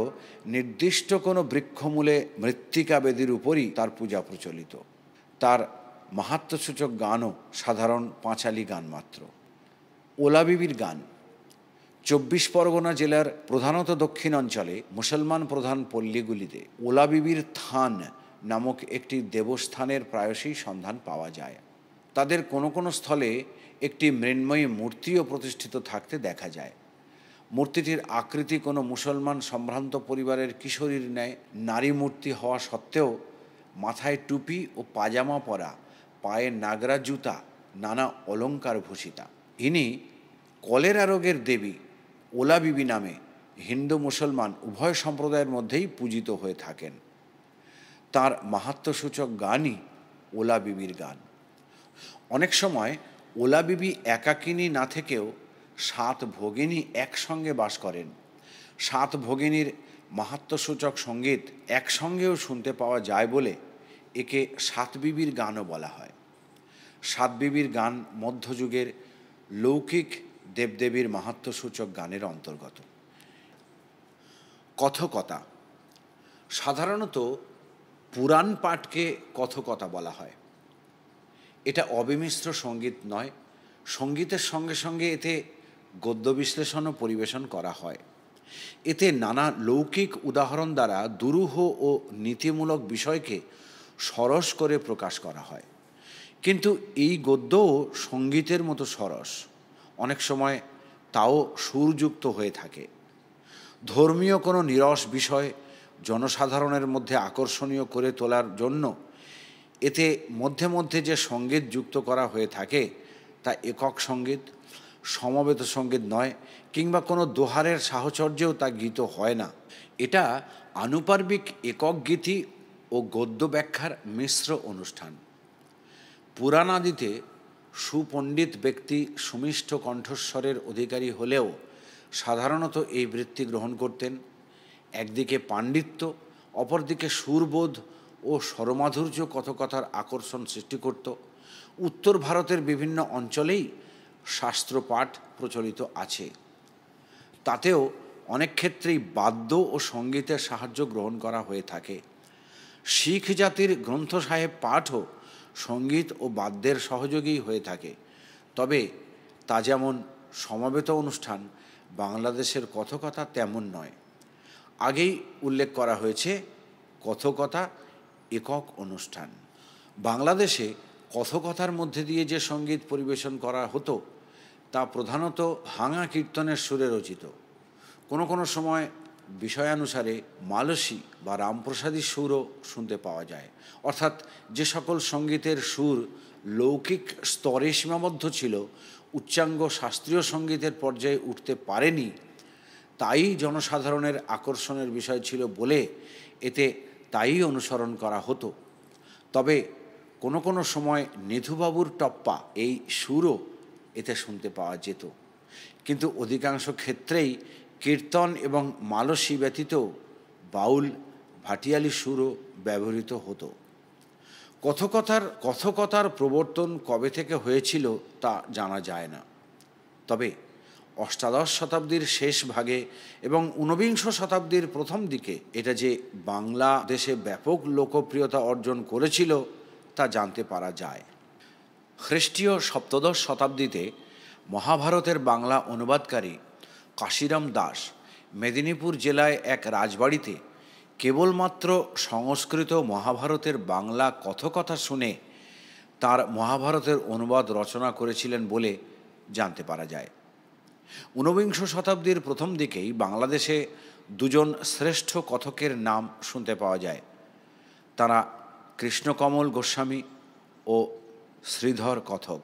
নির্দিষ্ট কোনো বৃক্ষমূলে মৃত্তিকা বেদির উপরই তার পূজা প্রচলিত তার মাহাত্মসূচক গানও সাধারণ পাঁচালি গান মাত্র ওলাবিবির গান চব্বিশ পরগনা জেলার প্রধানত দক্ষিণ অঞ্চলে মুসলমান প্রধান পল্লীগুলিতে ওলাবিবির থান নামক একটি দেবস্থানের প্রায়শই সন্ধান পাওয়া যায় তাদের কোনো কোনো স্থলে একটি মৃন্ময়ী মূর্তিও প্রতিষ্ঠিত থাকতে দেখা যায় মূর্তিটির আকৃতি কোনো মুসলমান সম্ভ্রান্ত পরিবারের কিশোরীর ন্যায় নারী মূর্তি হওয়া সত্ত্বেও মাথায় টুপি ও পাজামা পরা পায়ে নাগরা জুতা নানা অলঙ্কার ভূষিতা ইনি কলেরা রোগের দেবী ওলা বিবি নামে হিন্দু মুসলমান উভয় সম্প্রদায়ের মধ্যেই পূজিত হয়ে থাকেন তার মাহাত্মসূচক গানই ওলা বিবির গান অনেক সময় ওলা বিবি একাকিনী না থেকেও সাত ভগিনী একসঙ্গে বাস করেন সাত ভগিনীর মাহাত্মসূচক সঙ্গীত একসঙ্গেও শুনতে পাওয়া যায় বলে একে সাত বিবির গানও বলা হয় সাত বিবির গান মধ্যযুগের লৌকিক দেবদেবীর মাহাত্মসূচক গানের অন্তর্গত কথকতা সাধারণত পুরাণ পাঠকে কথকতা বলা হয় এটা অবিমিশ্র সঙ্গীত নয় সঙ্গীতের সঙ্গে সঙ্গে এতে গদ্য বিশ্লেষণও পরিবেশন করা হয় এতে নানা লৌকিক উদাহরণ দ্বারা দুরূহ ও নীতিমূলক বিষয়কে সরস করে প্রকাশ করা হয় কিন্তু এই গদ্যও সঙ্গীতের মতো সরস অনেক সময় তাও সুরযুক্ত হয়ে থাকে ধর্মীয় কোনো নিরস বিষয় জনসাধারণের মধ্যে আকর্ষণীয় করে তোলার জন্য এতে মধ্যে মধ্যে যে সঙ্গীত যুক্ত করা হয়ে থাকে তা একক সঙ্গীত সমবেত সঙ্গীত নয় কিংবা কোনো দোহারের সাহচর্যেও তা গীত হয় না এটা আনুপার্বিক একক গীতি ও গদ্য ব্যাখ্যার মিশ্র অনুষ্ঠান পুরাণাদিতে সুপণ্ডিত ব্যক্তি সুমিষ্ট কণ্ঠস্বরের অধিকারী হলেও সাধারণত এই বৃত্তি গ্রহণ করতেন একদিকে পাণ্ডিত্য অপরদিকে সুরবোধ ও স্বরমাধুর্য কথকথার আকর্ষণ সৃষ্টি করত উত্তর ভারতের বিভিন্ন অঞ্চলেই শাস্ত্রপাঠ প্রচলিত আছে তাতেও অনেক ক্ষেত্রেই বাদ্য ও সঙ্গীতের সাহায্য গ্রহণ করা হয়ে থাকে শিখ জাতির গ্রন্থ সাহেব পাঠও সঙ্গীত ও বাদ্যের সহযোগী হয়ে থাকে তবে তা যেমন সমবেত অনুষ্ঠান বাংলাদেশের কথকথা তেমন নয় আগেই উল্লেখ করা হয়েছে কথকথা একক অনুষ্ঠান বাংলাদেশে কথকথার মধ্যে দিয়ে যে সঙ্গীত পরিবেশন করা হতো তা প্রধানত ভাঙা কীর্তনের সুরে রচিত কোনো কোনো সময় বিষয়ানুসারে মালসী বা রামপ্রসাদী সুরও শুনতে পাওয়া যায় অর্থাৎ যে সকল সঙ্গীতের সুর লৌকিক স্তরে সীমাবদ্ধ ছিল উচ্চাঙ্গ শাস্ত্রীয় সঙ্গীতের পর্যায়ে উঠতে পারেনি তাই জনসাধারণের আকর্ষণের বিষয় ছিল বলে এতে তাই অনুসরণ করা হতো তবে কোনো কোনো সময় নিধুবাবুর টপ্পা এই সুরও এতে শুনতে পাওয়া যেত কিন্তু অধিকাংশ ক্ষেত্রেই কীর্তন এবং মালসী ব্যতীত বাউল ভাটিয়ালি সুরও ব্যবহৃত হতো কথকথার কথকতার প্রবর্তন কবে থেকে হয়েছিল তা জানা যায় না তবে অষ্টাদশ শতাব্দীর শেষ ভাগে এবং ঊনবিংশ শতাব্দীর প্রথম দিকে এটা যে বাংলা দেশে ব্যাপক লোকপ্রিয়তা অর্জন করেছিল তা জানতে পারা যায় খ্রিস্টীয় সপ্তদশ শতাব্দীতে মহাভারতের বাংলা অনুবাদকারী কাশিরাম দাস মেদিনীপুর জেলায় এক রাজবাড়িতে কেবলমাত্র সংস্কৃত মহাভারতের বাংলা কথকথা শুনে তার মহাভারতের অনুবাদ রচনা করেছিলেন বলে জানতে পারা যায় ঊনবিংশ শতাব্দীর প্রথম দিকেই বাংলাদেশে দুজন শ্রেষ্ঠ কথকের নাম শুনতে পাওয়া যায় তারা কৃষ্ণকমল গোস্বামী ও শ্রীধর কথক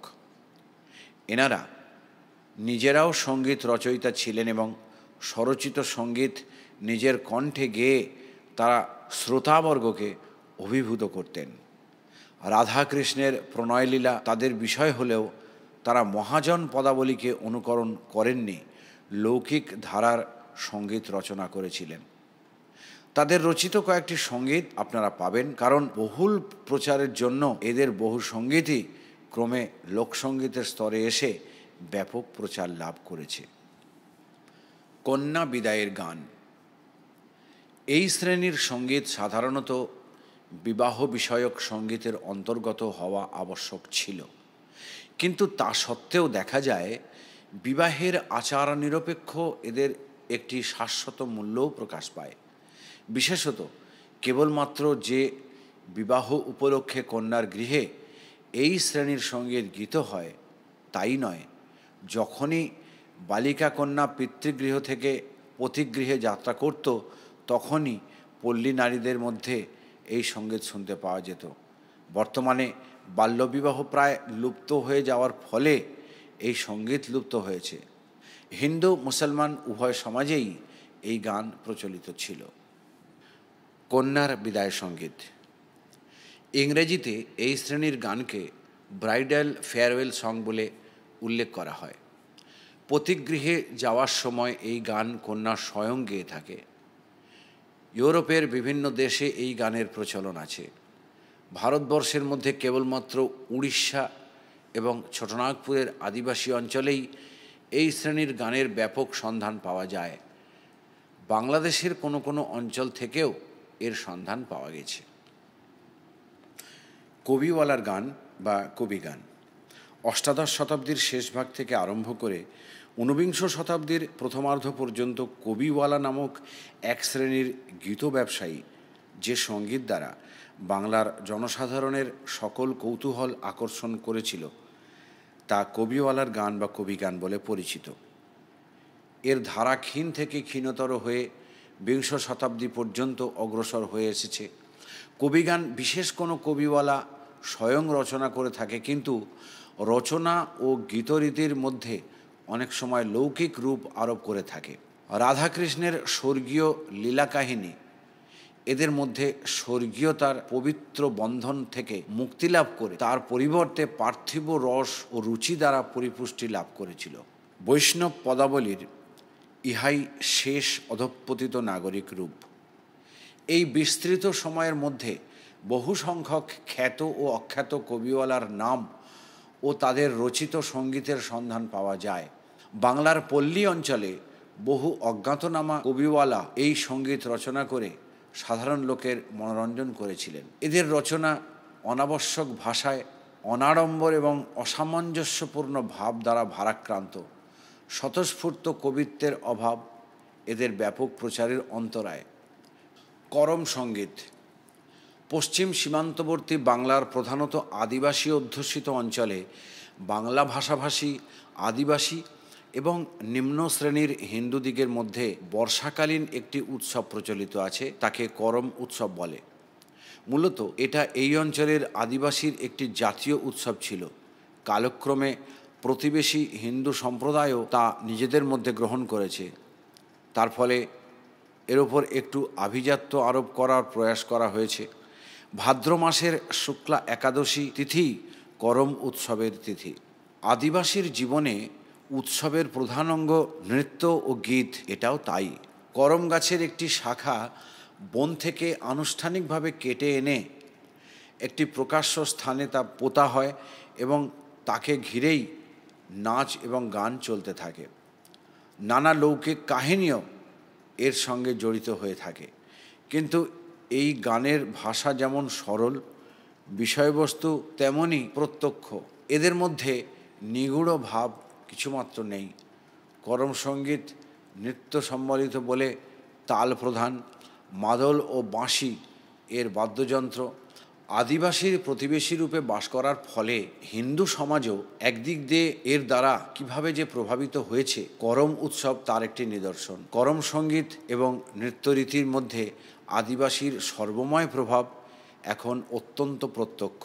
এনারা নিজেরাও সঙ্গীত রচয়িতা ছিলেন এবং স্বরচিত সঙ্গীত নিজের কণ্ঠে গেয়ে তারা শ্রোতাবর্গকে অভিভূত করতেন রাধাকৃষ্ণের প্রণয়লীলা তাদের বিষয় হলেও তারা মহাজন পদাবলীকে অনুকরণ করেননি লৌকিক ধারার সঙ্গীত রচনা করেছিলেন তাদের রচিত কয়েকটি সঙ্গীত আপনারা পাবেন কারণ বহুল প্রচারের জন্য এদের বহু সঙ্গীতই ক্রমে লোকসঙ্গীতের স্তরে এসে ব্যাপক প্রচার লাভ করেছে কন্যা বিদায়ের গান এই শ্রেণীর সঙ্গীত সাধারণত বিবাহ বিষয়ক সঙ্গীতের অন্তর্গত হওয়া আবশ্যক ছিল কিন্তু তা সত্ত্বেও দেখা যায় বিবাহের আচার নিরপেক্ষ এদের একটি শাশ্বত মূল্যও প্রকাশ পায় বিশেষত কেবলমাত্র যে বিবাহ উপলক্ষে কন্যার গৃহে এই শ্রেণীর সঙ্গে গীত হয় তাই নয় যখনই বালিকা কন্যা পিতৃগৃহ থেকে পথিগৃহে যাত্রা করত তখনই পল্লী নারীদের মধ্যে এই সঙ্গীত শুনতে পাওয়া যেত বর্তমানে বাল্যবিবাহ প্রায় লুপ্ত হয়ে যাওয়ার ফলে এই সঙ্গীত লুপ্ত হয়েছে হিন্দু মুসলমান উভয় সমাজেই এই গান প্রচলিত ছিল কন্যার বিদায় সঙ্গীত ইংরেজিতে এই শ্রেণীর গানকে ব্রাইডাল ফেয়ারওয়েল সং বলে উল্লেখ করা হয় পতিগৃহে যাওয়ার সময় এই গান কন্যা স্বয়ং গেয়ে থাকে ইউরোপের বিভিন্ন দেশে এই গানের প্রচলন আছে ভারতবর্ষের মধ্যে কেবলমাত্র উড়িষ্যা এবং ছোটনাগপুরের আদিবাসী অঞ্চলেই এই শ্রেণীর গানের ব্যাপক সন্ধান পাওয়া যায় বাংলাদেশের কোনো কোনো অঞ্চল থেকেও এর সন্ধান পাওয়া গেছে কবিওয়ালার গান বা কবি গান অষ্টাদশ শতাব্দীর শেষ ভাগ থেকে আরম্ভ করে ঊনবিংশ শতাব্দীর প্রথমার্ধ পর্যন্ত কবিওয়ালা নামক এক শ্রেণীর গীত ব্যবসায়ী যে সঙ্গীত দ্বারা বাংলার জনসাধারণের সকল কৌতূহল আকর্ষণ করেছিল তা কবিওয়ালার গান বা কবি গান বলে পরিচিত এর ধারা ক্ষীণ থেকে ক্ষীণতর হয়ে বিংশ শতাব্দী পর্যন্ত অগ্রসর হয়ে এসেছে কবিগান বিশেষ কোনো কবিওয়ালা স্বয়ং রচনা করে থাকে কিন্তু রচনা ও গীতরীতির মধ্যে অনেক সময় লৌকিক রূপ আরোপ করে থাকে রাধাকৃষ্ণের স্বর্গীয় লীলা কাহিনী এদের মধ্যে স্বর্গীয়তার পবিত্র বন্ধন থেকে মুক্তি লাভ করে তার পরিবর্তে পার্থিব রস ও রুচি দ্বারা পরিপুষ্টি লাভ করেছিল বৈষ্ণব পদাবলীর ইহাই শেষ অধঃপতিত নাগরিক রূপ এই বিস্তৃত সময়ের মধ্যে বহু সংখ্যক খ্যাত ও অখ্যাত কবিওয়ালার নাম ও তাদের রচিত সঙ্গীতের সন্ধান পাওয়া যায় বাংলার পল্লী অঞ্চলে বহু অজ্ঞাতনামা কবিওয়ালা এই সঙ্গীত রচনা করে সাধারণ লোকের মনোরঞ্জন করেছিলেন এদের রচনা অনাবশ্যক ভাষায় অনাড়ম্বর এবং অসামঞ্জস্যপূর্ণ ভাব দ্বারা ভারাক্রান্ত স্বতঃস্ফূর্ত কবিত্বের অভাব এদের ব্যাপক প্রচারের অন্তরায় করম সঙ্গীত পশ্চিম সীমান্তবর্তী বাংলার প্রধানত আদিবাসী অধ্যুষিত অঞ্চলে বাংলা ভাষাভাষী আদিবাসী এবং নিম্ন শ্রেণীর হিন্দুদিগের মধ্যে বর্ষাকালীন একটি উৎসব প্রচলিত আছে তাকে করম উৎসব বলে মূলত এটা এই অঞ্চলের আদিবাসীর একটি জাতীয় উৎসব ছিল কালক্রমে প্রতিবেশী হিন্দু সম্প্রদায়ও তা নিজেদের মধ্যে গ্রহণ করেছে তার ফলে এর ওপর একটু আভিজাত্য আরোপ করার প্রয়াস করা হয়েছে ভাদ্র মাসের শুক্লা একাদশী তিথি করম উৎসবের তিথি আদিবাসীর জীবনে উৎসবের প্রধান অঙ্গ নৃত্য ও গীত এটাও তাই করম গাছের একটি শাখা বন থেকে আনুষ্ঠানিকভাবে কেটে এনে একটি প্রকাশ্য স্থানে তা পোতা হয় এবং তাকে ঘিরেই নাচ এবং গান চলতে থাকে নানা লৌকিক কাহিনীও এর সঙ্গে জড়িত হয়ে থাকে কিন্তু এই গানের ভাষা যেমন সরল বিষয়বস্তু তেমনই প্রত্যক্ষ এদের মধ্যে নিগূঢ় ভাব কিছুমাত্র নেই করম সঙ্গীত নৃত্য সম্বলিত বলে তাল প্রধান মাদল ও বাঁশি এর বাদ্যযন্ত্র আদিবাসীর প্রতিবেশী রূপে বাস করার ফলে হিন্দু সমাজও একদিক দিয়ে এর দ্বারা কিভাবে যে প্রভাবিত হয়েছে করম উৎসব তার একটি নিদর্শন করম সঙ্গীত এবং নৃত্যরীতির মধ্যে আদিবাসীর সর্বময় প্রভাব এখন অত্যন্ত প্রত্যক্ষ